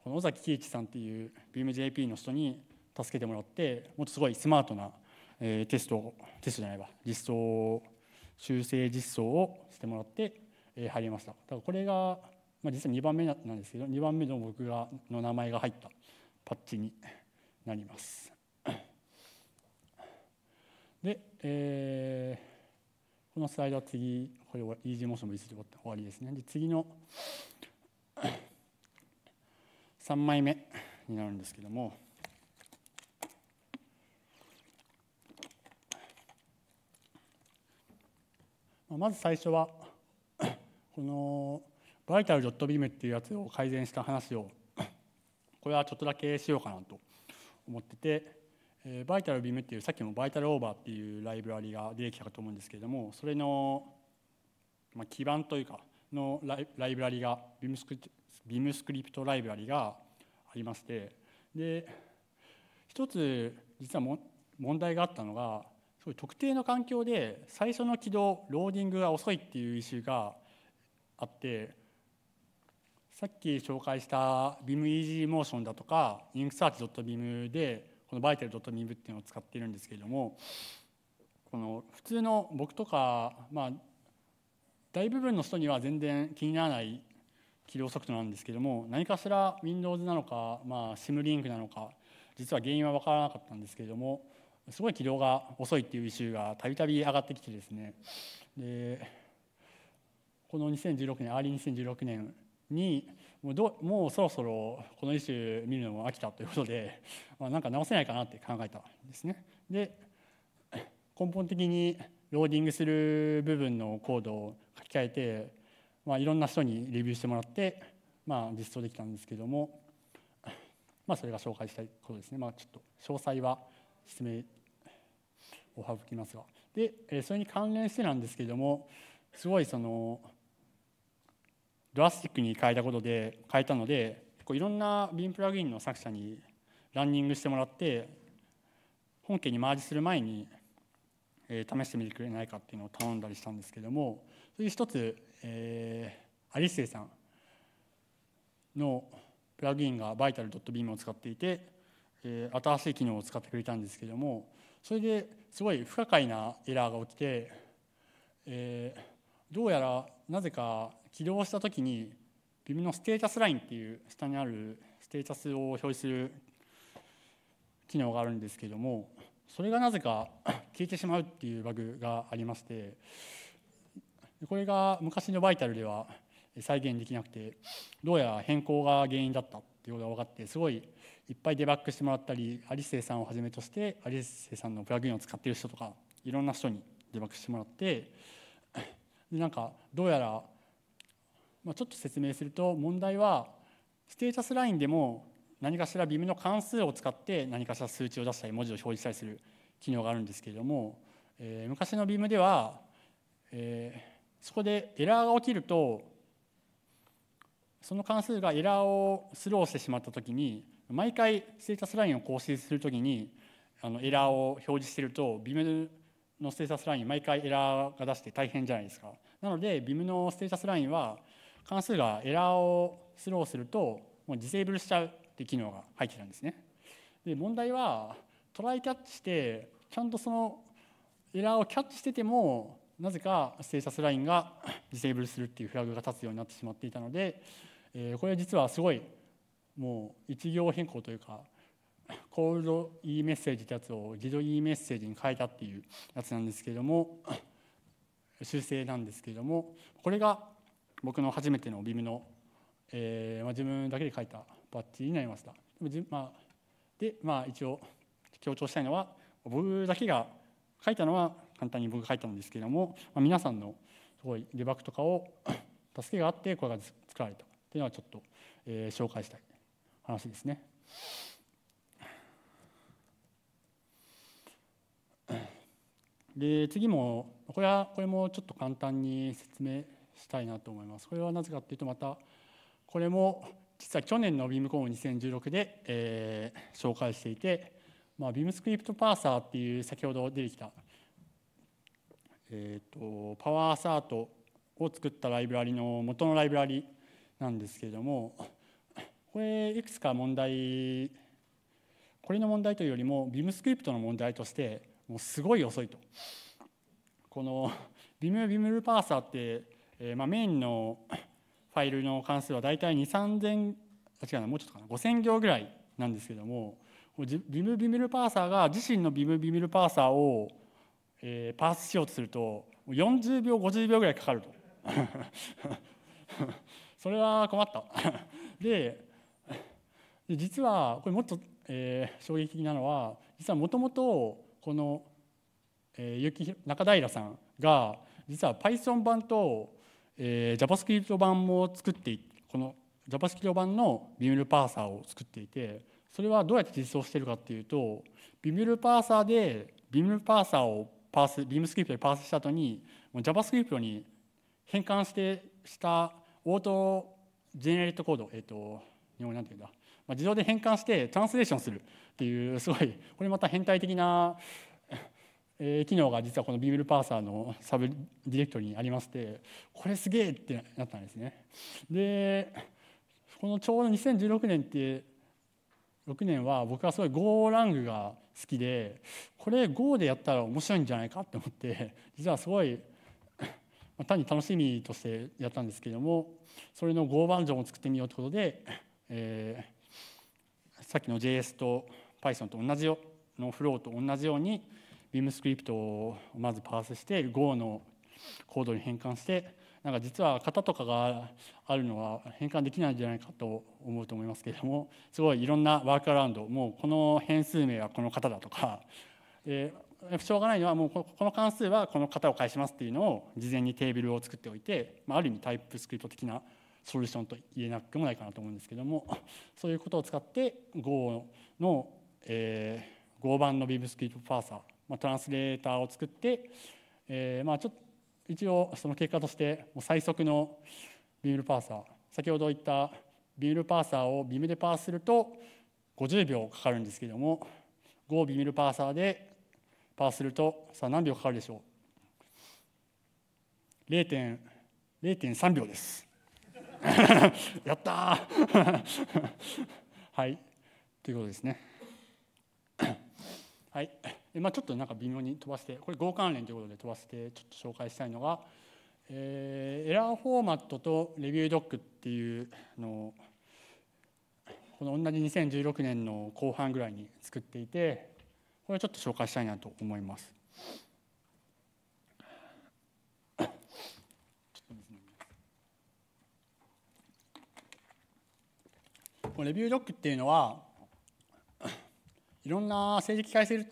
この尾崎喜一さんっていう BeamJP の人に助けてもらってもっとすごいスマートな、えー、テストテストじゃないわ実装修正実装をしてもらって、えー、入りましただからこれが、まあ、実は2番目なんですけど2番目の僕がの名前が入ったパッチになります。で、えー、このスライドは次これは EG モーションも EC で終わりですね。で次の3 枚目になるんですけども。まず最初は このバイタル b ビー m っていうやつを改善した話をこれはちょっとだけしようかなと思ってて、えー、バイタルビムっていうさっきもバイタルオーバーっていうライブラリが出てきたかと思うんですけれどもそれの、まあ、基盤というかのライライブラリがビムスクビムスクリプトライブラリがありましてで一つ実はも問題があったのが特定の環境で最初の起動ローディングが遅いっていうイシューがあってさっき紹介した v i m e a s y m o t i o n だとか InkSearch.BIM でこの v i t a l v i m っていうのを使っているんですけれどもこの普通の僕とかまあ大部分の人には全然気にならない起動速度なんですけども何かしら Windows なのか、まあ、SIM リンクなのか実は原因は分からなかったんですけれどもすごい起動が遅いっていうイシューがたびたび上がってきてですねでこの2016年アーリー2016年にもうどもうそろそろこの一種見るのも飽きたということで、まあ、なんか直せないかなって考えたんですね。で根本的にローディングする部分のコードを書き換えて、まあ、いろんな人にレビューしてもらって、まあ、実装できたんですけども、まあ、それが紹介したいことですね、まあ、ちょっと詳細は説明を省きますがでそれに関連してなんですけどもすごいそのドラスティックに変えたことで変えたので結構いろんな BIM プラグインの作者にランニングしてもらって本家にマージする前に、えー、試してみてくれないかっていうのを頼んだりしたんですけどもそれで一つ、えー、アリスエさんのプラグインがバイタル .beam を使っていて、えー、新しい機能を使ってくれたんですけどもそれですごい不可解なエラーが起きて、えー、どうやらなぜか起動したときに Vim のステータスラインっていう下にあるステータスを表示する機能があるんですけどもそれがなぜか 消えてしまうっていうバグがありましてこれが昔のバイタルでは再現できなくてどうやら変更が原因だったっていうことが分かってすごいいっぱいデバッグしてもらったりアリセイさんをはじめとしてアリセイさんのプラグインを使ってる人とかいろんな人にデバッグしてもらってでなんかどうやらまあ、ちょっと説明すると問題はステータスラインでも何かしら VIM の関数を使って何かしら数値を出したり文字を表示したりする機能があるんですけれども、えー、昔の VIM では、えー、そこでエラーが起きるとその関数がエラーをスローしてしまった時に毎回ステータスラインを更新する時にあのエラーを表示してると VIM のステータスライン毎回エラーが出して大変じゃないですか。なので VIM のステータスラインは関数がエラーをスローするともうディセーブルしちゃうっていう機能が入ってたんですね。で問題はトライキャッチしてちゃんとそのエラーをキャッチしててもなぜかステータスラインがディセーブルするっていうフラグが立つようになってしまっていたので、えこれ実はすごいもう一行変更というかコールド E メッセージってやつを自動 E メッセージに変えたっていうやつなんですけれども修正なんですけれどもこれが僕の初めてのビムの、えーまあ、自分だけで書いたバッジになりましたで,、まあでまあ、一応強調したいのは僕だけが書いたのは簡単に僕が書いたんですけれども、まあ、皆さんのすごいデバッグとかを 助けがあってこれが作られたというのはちょっと、えー、紹介したい話ですね。で次もこれはこれもちょっと簡単に説明したいなと思います。これはなぜかというとまたこれも実は去年のビームコ c o 2 0 1 6で、えー、紹介していて、まあ、ビ e a m s c r パーサーっていう先ほど出てきた、えーと、パワーサートを作ったライブラリの元のライブラリなんですけれどもこれいくつか問題これの問題というよりもビームスクリプトの問題としてもうすごい遅いと。このビ e a m b e a m ーってえー、まあ、メインのファイルの関数は大体2、3000、あ、違うな、もうちょっとかな、5000行ぐらいなんですけども、ビムビムルパーサーが自身のビムビムルパーサーを、えー、パースしようとすると、40秒、50秒ぐらいかかると。それは困った。で、実は、これもっと、えー、衝撃的なのは、実はもともと、この、えー、中平さんが、実は Python 版とえー、JavaScript 版も作ってこの JavaScript 版のビムルパーサーを作っていてそれはどうやって実装しているかっていうとビムルパーサーでビムルパーサーをパースビームスクリプトでパースした後に JavaScript に変換してしたオートジェネレートコードえっ、ー、と日本語なんていうんだ、まあ、自動で変換してトランスレーションするっていうすごいこれまた変態的なえ機能が実はこのビブルパーサーのサブディレクトリにありましてこれすげえってなったんですね。でこのちょうど2016年って6年は僕はすごい Go ラングが好きでこれ Go でやったら面白いんじゃないかって思って実はすごい単に楽しみとしてやったんですけれどもそれの Go バージョンを作ってみようということで、えー、さっきの JS と Python と同じよのフローと同じように Vim スクリプトをまずパースして Go のコードに変換してなんか実は型とかがあるのは変換できないんじゃないかと思うと思いますけれどもすごいいろんなワークアラウンドもうこの変数名はこの型だとかしょうがないのはもうこの関数はこの型を返しますっていうのを事前にテーブルを作っておいて、まあ、る意味タイプスクリプト的なソリューションと言えなくもないかなと思うんですけどもそういうことを使って Go の、え Go 版の v i m s c r i p t パーサーまあ、トランスレーターを作って、えー、まあちょっと一応その結果として最速のビールパーサー先ほど言ったビールパーサーをビムでパースすると50秒かかるんですけども5ビールパーサーでパーするとさあ何秒かかるでしょう0.3秒です やった はいということですね はいまあ、ちょっとなんか微妙に飛ばしてこれ合関連ということで飛ばしてちょっと紹介したいのが、えー、エラーフォーマットとレビュードックっていうのをこの同じ2016年の後半ぐらいに作っていてこれちょっと紹介したいなと思います。レビュードックっていうのはいろんな性的解析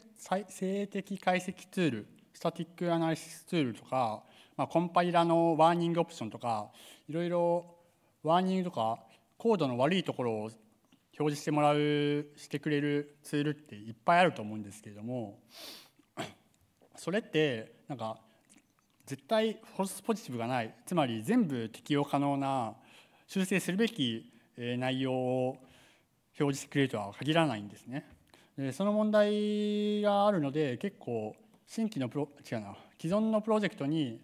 性的解析ツールスタティックアナリシスツールとか、まあ、コンパイラのワーニングオプションとかいろいろワーニングとかコードの悪いところを表示してもらうしてくれるツールっていっぱいあると思うんですけれどもそれってなんか絶対フォルスポジティブがないつまり全部適用可能な修正するべき内容を表示してくれるとは限らないんですね。その問題があるので結構新規のプロ違うな既存のプロジェクトに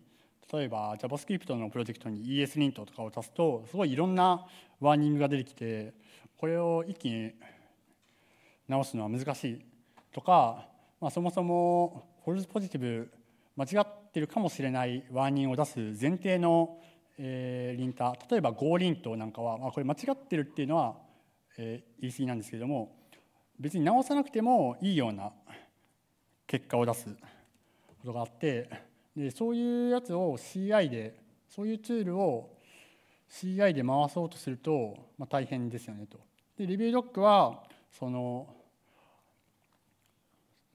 例えば JavaScript のプロジェクトに ESLint とかを足すとすごいいろんなワーニングが出てきてこれを一気に直すのは難しいとか、まあ、そもそもフォルスポジティブ間違ってるかもしれないワーニングを出す前提の、えー、リンタ例えば GoLint なんかは、まあ、これ間違ってるっていうのは、えー、言い過ぎなんですけれども別に直さなくてもいいような結果を出すことがあってでそういうやつを CI でそういうツールを CI で回そうとすると、まあ、大変ですよねと。でリビュードックはその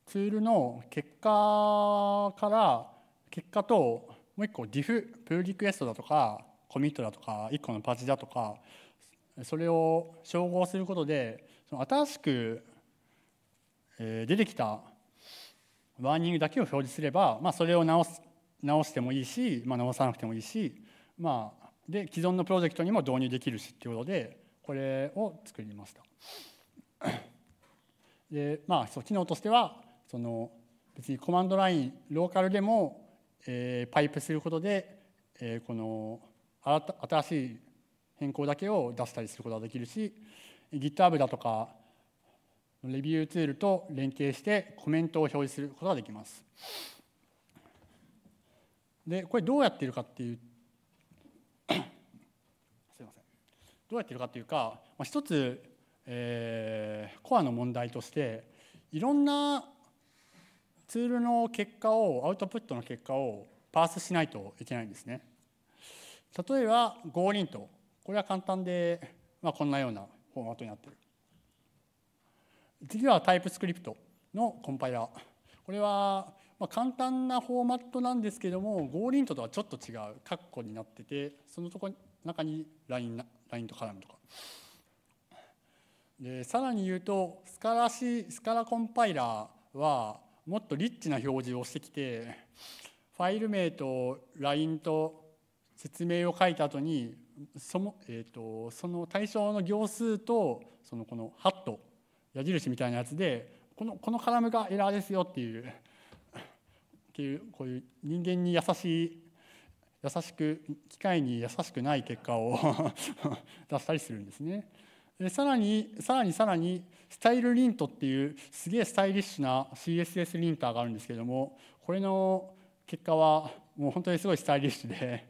ツールの結果から結果ともう一個 diff プーリクエストだとかコミットだとか1個のパッチだとかそれを照合することでその新しく出てきたワーニングだけを表示すれば、まあ、それを直す直してもいいし、まあ、直さなくてもいいし、まあ、で既存のプロジェクトにも導入できるしっていうことでこれを作りました。でまあ、そう機能としてはその別にコマンドラインローカルでも、えー、パイプすることで、えー、この新しい変更だけを出したりすることができるし GitHub だとかレビューツールと連携してコメントを表示することができます。でこれどうやってるかっていう すみませんどうやってるかっていうか、まあ、一つ、えー、コアの問題としていろんなツールの結果をアウトプットの結果をパースしないといけないんですね。例えば g 輪と。これは簡単で、まあ、こんなようなフォーマットになってる。次はタイプスクリプトのコンパイラー。これはま簡単なフォーマットなんですけどもゴーリントとはちょっと違う括弧になっててそのとこ中にラインライン n と絡むとかでさらに言うとスカラシスカラコンパイラーはもっとリッチな表示をしてきてファイル名とラインと説明を書いた後にその,、えーと、とその対象の行数とそのこのハット矢印みたいなやつでこのこのカラムがエラーですよっていうっていうこういう人間に優しい優しく機械に優しくない結果を 出したりするんですね。でさらにさらにさらにスタイルリントっていうすげえスタイリッシュな CSS リンターがあるんですけどもこれの結果はもう本当にすごいスタイリッシュで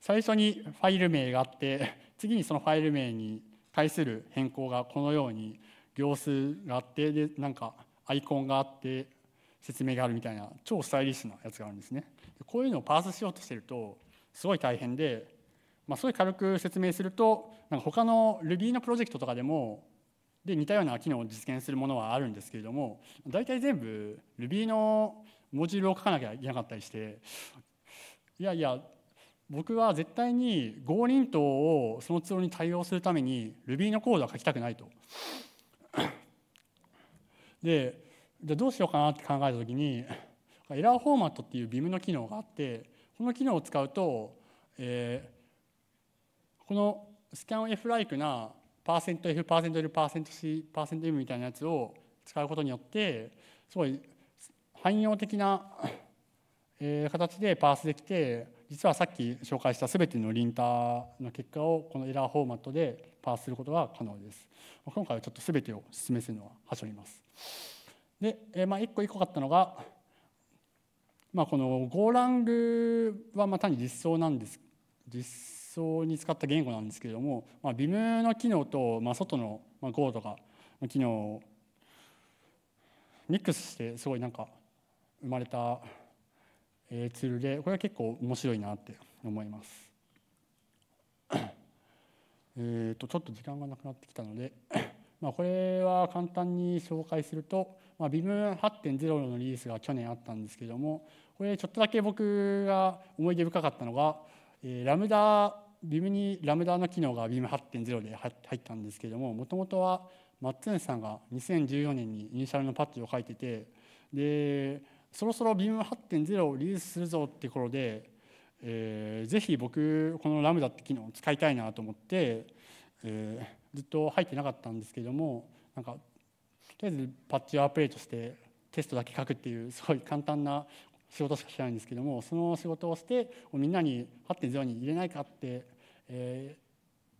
最初にファイル名があって次にそのファイル名に対する変更がこのように行数があってでなんかアイコンがあって説明があるみたいな超スタイリッシュなやつがあるんですねこういうのをパースしようとしてるとすごい大変で、まあ、それ軽く説明するとなんか他の Ruby のプロジェクトとかでもで似たような機能を実現するものはあるんですけれども大体全部 Ruby のモジュールを書かなきゃいけなかったりしていやいや僕は絶対に合輪頭をそのツールに対応するために Ruby のコードは書きたくないと でじゃあどうしようかなって考えた時にエラーフォーマットっていうビ i m の機能があってこの機能を使うと、えー、このスキャン F ライクなパーセント F パーセント L パーセント C パーセント M みたいなやつを使うことによってすごい汎用的な形でパースできて実はさっき紹介した全てのリンターの結果をこのエラーフォーマットでパースすることが可能です。今回はちょっと全てを示すのははしょります。で、えまあ、1個1個かったのが、まあ、この Go ラングはま単に実装なんです実装に使った言語なんですけれども、まあ、VIM の機能と、ま外の Go とかの機能をミックスしてすごいなんか生まれたえツールでこれは結構面白いなって思います。えっとちょっと時間がなくなってきたので、まあ、これは簡単に紹介すると、まあ、i m 8 0のリリースが去年あったんですけどもこれちょっとだけ僕が思い出深かったのが、えー、ラムダ v i m にラムダの機能が v i m 8 0で入ったんですけどももともとはマッツンさんが2014年にイニシャルのパッチを書いててでそろそろ b e a 8 0をリリースするぞっていう頃で、えー、ぜひ僕このラムダって機能使いたいなと思って、えー、ずっと入ってなかったんですけどもなんかとりあえずパッチをアップデートしてテストだけ書くっていうすごい簡単な仕事しかしてないんですけどもその仕事をしてみんなに8.0に入れないかって、え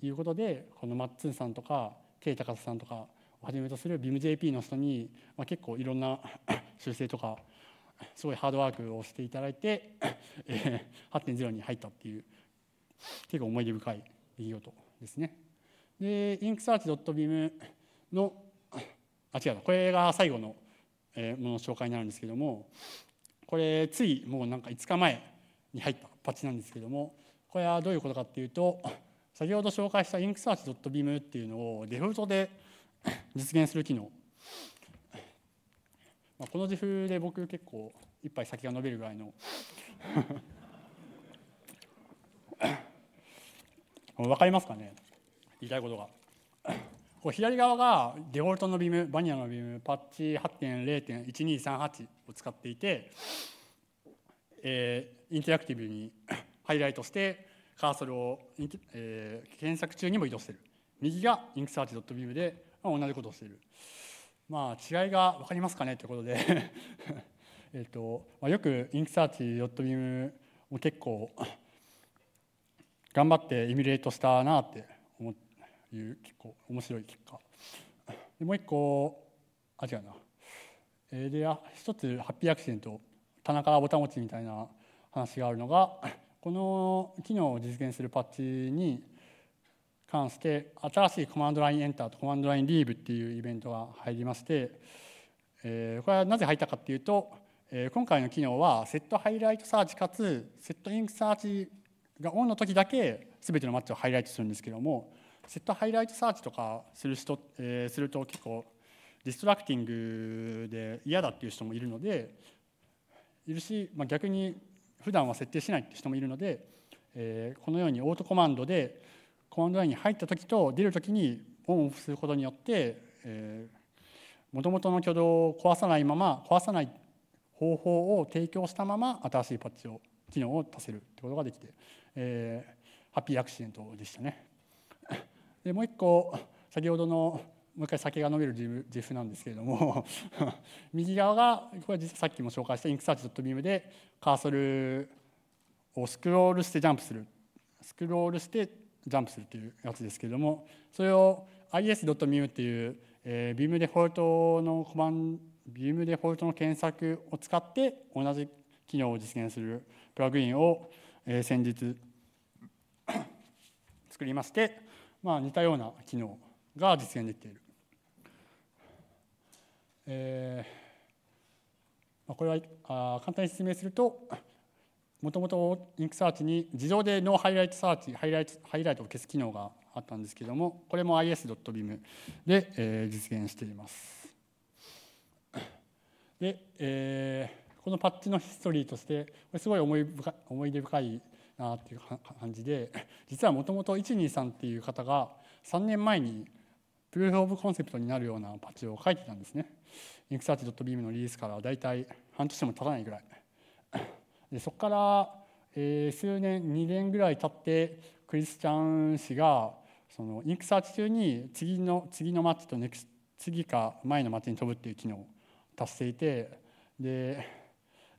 ー、いうことでこのマッツンさんとか K 高瀬さんとかをはじめとする BIMJP の人に、まあ、結構いろんな 修正とかすごいハードワークをしていただいて、えー、8.0に入ったっていう結構思い出深い出来事ですね。で、インクサーチ .beam の、あ、違う、これが最後の、えー、もの紹介になるんですけども、これ、ついもうなんか5日前に入ったパッチなんですけども、これはどういうことかっていうと、先ほど紹介したインクサーチ .beam っていうのをデフォルトで実現する機能まあ、この自負で僕結構一杯先が伸びるぐらいの分 かりますかね言いたいことが。こう左側がデフォルトのビームバニラのビームパッチ8.0.1238を使っていて、えー、インタラクティブにハイライトしてカーソルを、えー、検索中にも移動してる右がインクサーチビームで同じことをしているまあ、違いが分かりますかねということで えと、まあ、よくインクサーチトビー m も結構頑張ってエミュレートしたなって思いう結構面白い結果でもう一個あ違うな、えー、で一つハッピーアクシデント棚からボタン持ちみたいな話があるのがこの機能を実現するパッチに関して新しいコマンドラインエンターとコマンドラインリーブっていうイベントが入りまして、えこれはなぜ入ったかっていうと、え今回の機能はセットハイライトサーチかつセットインクサーチがオンの時だけ全てのマッチをハイライトするんですけどもセットハイライトサーチとかする人、えー、すると結構ディストラクティングで嫌だっていう人もいるのでいるし、まあ、逆に普段は設定しないって人もいるので、えー、このようにオートコマンドでコマンドラインに入った時と出る時にオンオフすることによってもともとの挙動を壊さないまま壊さない方法を提供したまま新しいパッチを機能を足せるってことができて、えー、ハッピーアクシデントでしたね。でもう一個先ほどのもう一回酒が飲めるジフなんですけれども 右側がこれ実はさっきも紹介したインクサーチドットビームでカーソルをスクロールしてジャンプするスクロールしてジャンプするというやつですけれどもそれを i s m u m っていう、えー、ビームデフォルトのコマンビームデフォルトの検索を使って同じ機能を実現するプラグインを、えー、先日作りまして、まあ、似たような機能が実現できている。えー、これは簡単に説明するともともとインクサーチに自動でノーハイライトサーチハイライトハイライトを消す機能があったんですけどもこれも is.bim で、えー、実現していますで、えー、このパッチのヒストリーとしてこれすごい思い深思い出深いなっていう感じで実はもともと123っていう方が3年前にプルーフ・オブ・コンセプトになるようなパッチを書いてたんですね。インクサーチ .beam のリリースからだいたい半年も経たないぐらい。でそこから、えー、数年2年ぐらい経ってクリスチャン氏がそのインクサーチ中に次の次のマッチとネクス次か前のマッチに飛ぶっていう機能を達していてで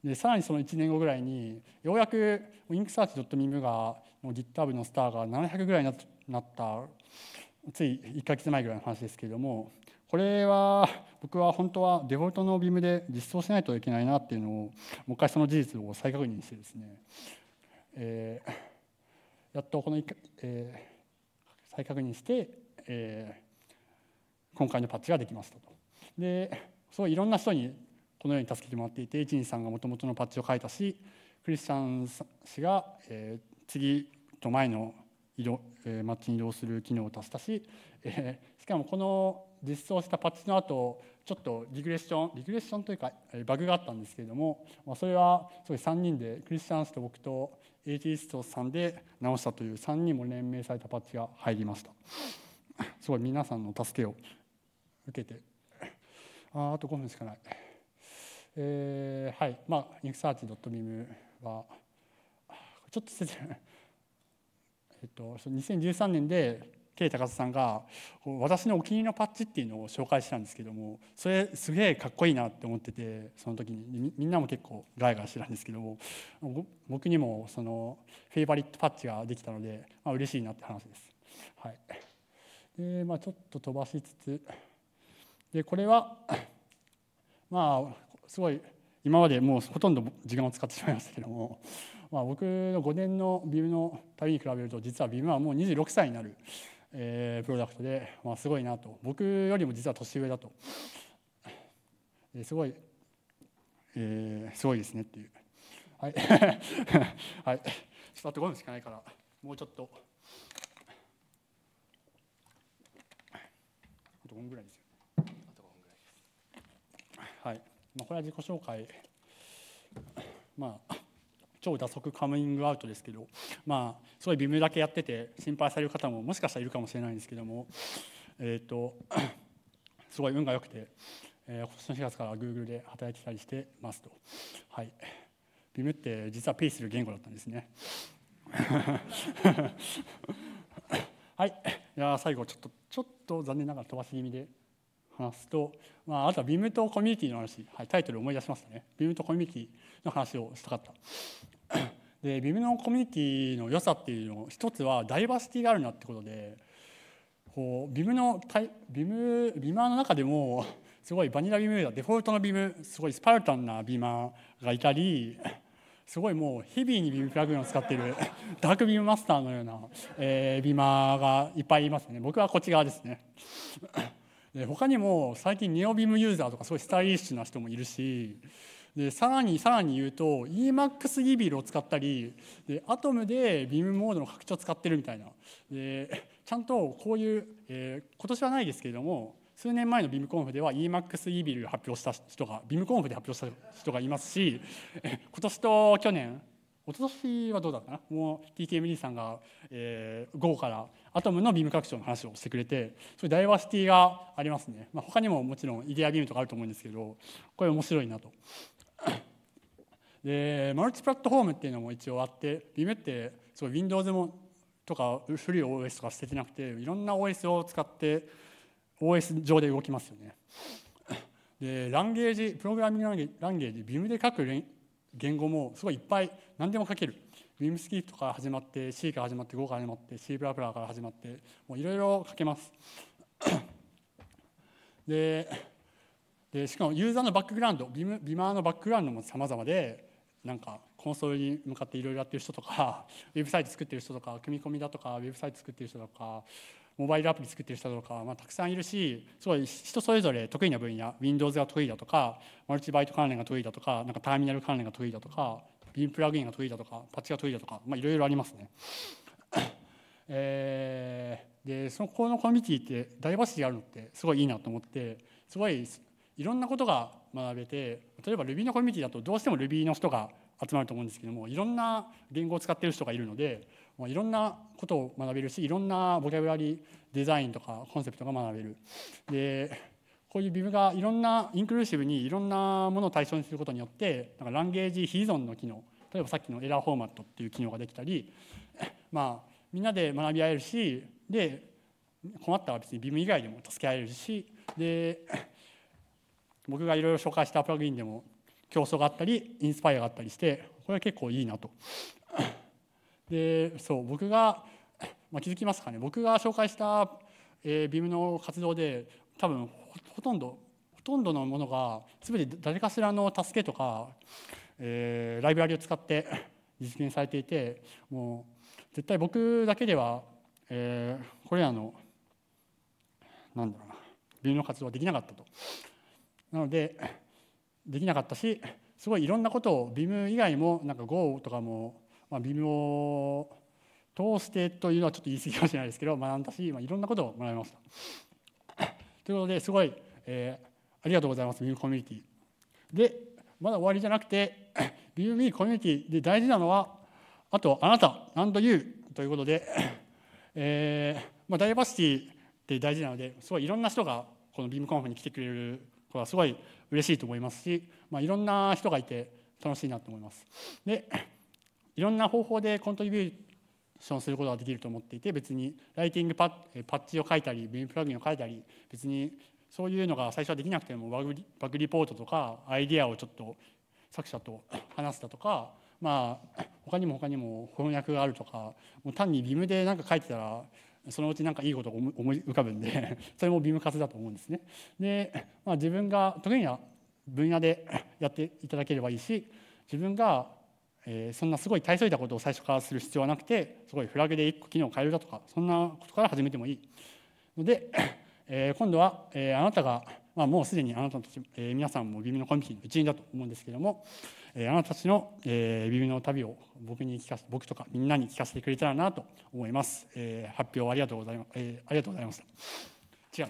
でさらにその1年後ぐらいにようやくインクサーチ .mim が GitHub のスターが700ぐらいになったつい1か月前ぐらいの話ですけれどもこれは僕は本当はデフォルトのビームで実装しないといけないなっていうのをもう一回その事実を再確認してですね、えー、やっとこの、えー、再確認して、えー、今回のパッチができましたと。でそういいろんな人にこのように助けてもらっていて一二さんがもともとのパッチを書いたしクリスチャン氏が、えー、次と前の移動、えー、マッチに移動する機能を足したし、えー、しかもこの実装したパッチの後ちょっとリグレッションリグレッションというかバグがあったんですけれども、まあ、それはそごい3人でクリスチャンスと僕とエイティストさんで直したという3人も連名されたパッチが入りました すごい皆さんの助けを受けてああと5分しかない、えー、はいまあニクサーチ .mim はちょっと失礼えっと2013年で K 高さんが私のお気に入りのパッチっていうのを紹介したんですけどもそれすげえかっこいいなって思っててその時にみんなも結構ガイガイしてたんですけども僕にもそのフェイバリットパッチができたので、まあ、嬉しいなって話です。はい、でまあちょっと飛ばしつつでこれはまあすごい今までもうほとんど時間を使ってしまいましたけども。まあ、僕の5年のビムの旅に比べると実はビムはもう26歳になるえー、プロダクトで、まあ、すごいなと僕よりも実は年上だとすごい、えー、すごいですねっていうはい はいちょっとあと5分しかないからもうちょっとあと5分ぐらいですよあと5分ぐらいはい、まあ、これは自己紹介まあ超打足カミングアウトですけど、まあ、すごい微妙だけやってて心配される方ももしかしたらいるかもしれないんですけども、えーと、すごい運が良くて、えー、今年の4月からグーグルで働いてたりしてますと。はい、ビムって実はペイする言語だったんですね。はい、じゃあ最後ちょっとちょっと残念ながら飛ばし気味で。話すと、まあ、あとはビームとコミュニティの話、はい、タイトル思い出しましたねビームとコミュニティの話をしたかった でビームのコミュニティの良さっていうの一つはダイバーシティがあるなってことでこうビムのビムビマーの中でもすごいバニラビムだデフォルトのビムすごいスパルタンなビーマーがいたりすごいもうヘビーにビームプラグインを使っている ダークビームマスターのような、えー、ビーマーがいっぱいいますね僕はこっち側ですねで他にも最近ネオビームユーザーとかすごいスタイリッシュな人もいるしでさらにさらに言うと EMAX ギビルを使ったりでアトムでビームモードの拡張を使ってるみたいなでちゃんとこういう、えー、今年はないですけれども数年前のビームコンフでは EMAX イービル発表した人がビームコンフで発表した人がいますし今年と去年一昨年はどうだったかなもう TKMD さんが、えー、GO からアトムのビーム拡張の話をしてくれてそれダイバーシティがありますね、まあ、他にももちろんイデアビームとかあると思うんですけどこれ面白いなと。でマルチプラットフォームっていうのも一応あってビームってそう Windows もとか古い OS とか捨ててなくていろんな OS を使って OS 上で動きますよね。でランゲージプログラミングランゲージビームで書く言語もすごいいっぱい何でも書けるウィムスキーとか始まって C から始まって Go から始まって C ブラブラから始まってもういろいろ書けます ででしかもユーザーのバックグラウンドビムビマーのバックグラウンドも様々でなんかコンソールに向かっていろいろやってる人とか ウェブサイト作ってる人とか組み込みだとかウェブサイト作ってる人とかモバイルアプリ作ってる人とか、まあ、たくさんいるしすごい人それぞれ得意な分野 Windows が得意だとかマルチバイト関連が得意だとかなんかターミナル関連が得意だとかビンプラグインが得意だとかパッチが得意だとか、まあ、いろいろありますね。えー、でそこのコミュニティってダイバーシティがあるのってすごいいいなと思ってすごいいろんなことが学べて例えば Ruby のコミュニティだとどうしても Ruby の人が集まると思うんですけどもいろんな言語を使ってる人がいるのでいろんなことを学べるしいろんなボキャブラリーデザインとかコンセプトが学べる。でこういうビブがいろんなインクルーシブにいろんなものを対象にすることによってなんかランゲージ非依存の機能例えばさっきのエラーフォーマットっていう機能ができたり、まあ、みんなで学び合えるしで困ったら別にビ m 以外でも助け合えるしで僕がいろいろ紹介したプラグインでも競争があったりインスパイアがあったりしてこれは結構いいなとでそう僕が、まあ、気づきますかね僕が紹介した、えー、ビームの活動で多分ほとんどほとんどのものが全て誰かしらの助けとか、えー、ライブラリを使って実現されていてもう絶対僕だけでは、えー、これらのなんだろうなビームの活動はできなかったと。なのでできなかったしすごいいろんなことをビーム以外もなんか Go とかもまあ、ムを通してというのはちょっと言い過ぎかもしれないですけど学んだし、まあ、いろんなことをらいました。ということですごい、えー、ありがとうございますビームコミュニティでまだ終わりじゃなくて ビームーコミュニティで大事なのはあとあなた and you ということで、えーまあ、ダイバーシティって大事なのですごいいろんな人がこのビームコンフに来てくれるこはすごい嬉しいと思いますし、まあ、いろんな人がいて楽しいなと思います。でいろんな方法でコントリビューションすることができると思っていて別にライティングパッパッチを書いたりビームプラグインを書いたり別にそういうのが最初はできなくてもバグバグリポートとかアイディアをちょっと作者と話すだとかまあ他にも他にも翻訳があるとかもう単にビームで何か書いてたらそのうち何かいいことが思い浮かぶんで それもビーム活だと思うんですね。で、まあ、自分が特に分野でやっていただければいいし自分がえそんなすごい大それたことを最初からする必要はなくてすごいフラグで1個機能を変えるだとかそんなことから始めてもいいので、え今度は、えあなたが、まあ、もうすでにあなたたち、え皆さんもビビのコミュニティの一員だと思うんですけども、えあなたたちの、えー、ビビの旅を僕に聞か僕とかみんなに聞かせてくれたらなと思います、え発表ありがとうございま、えありがとうございました違う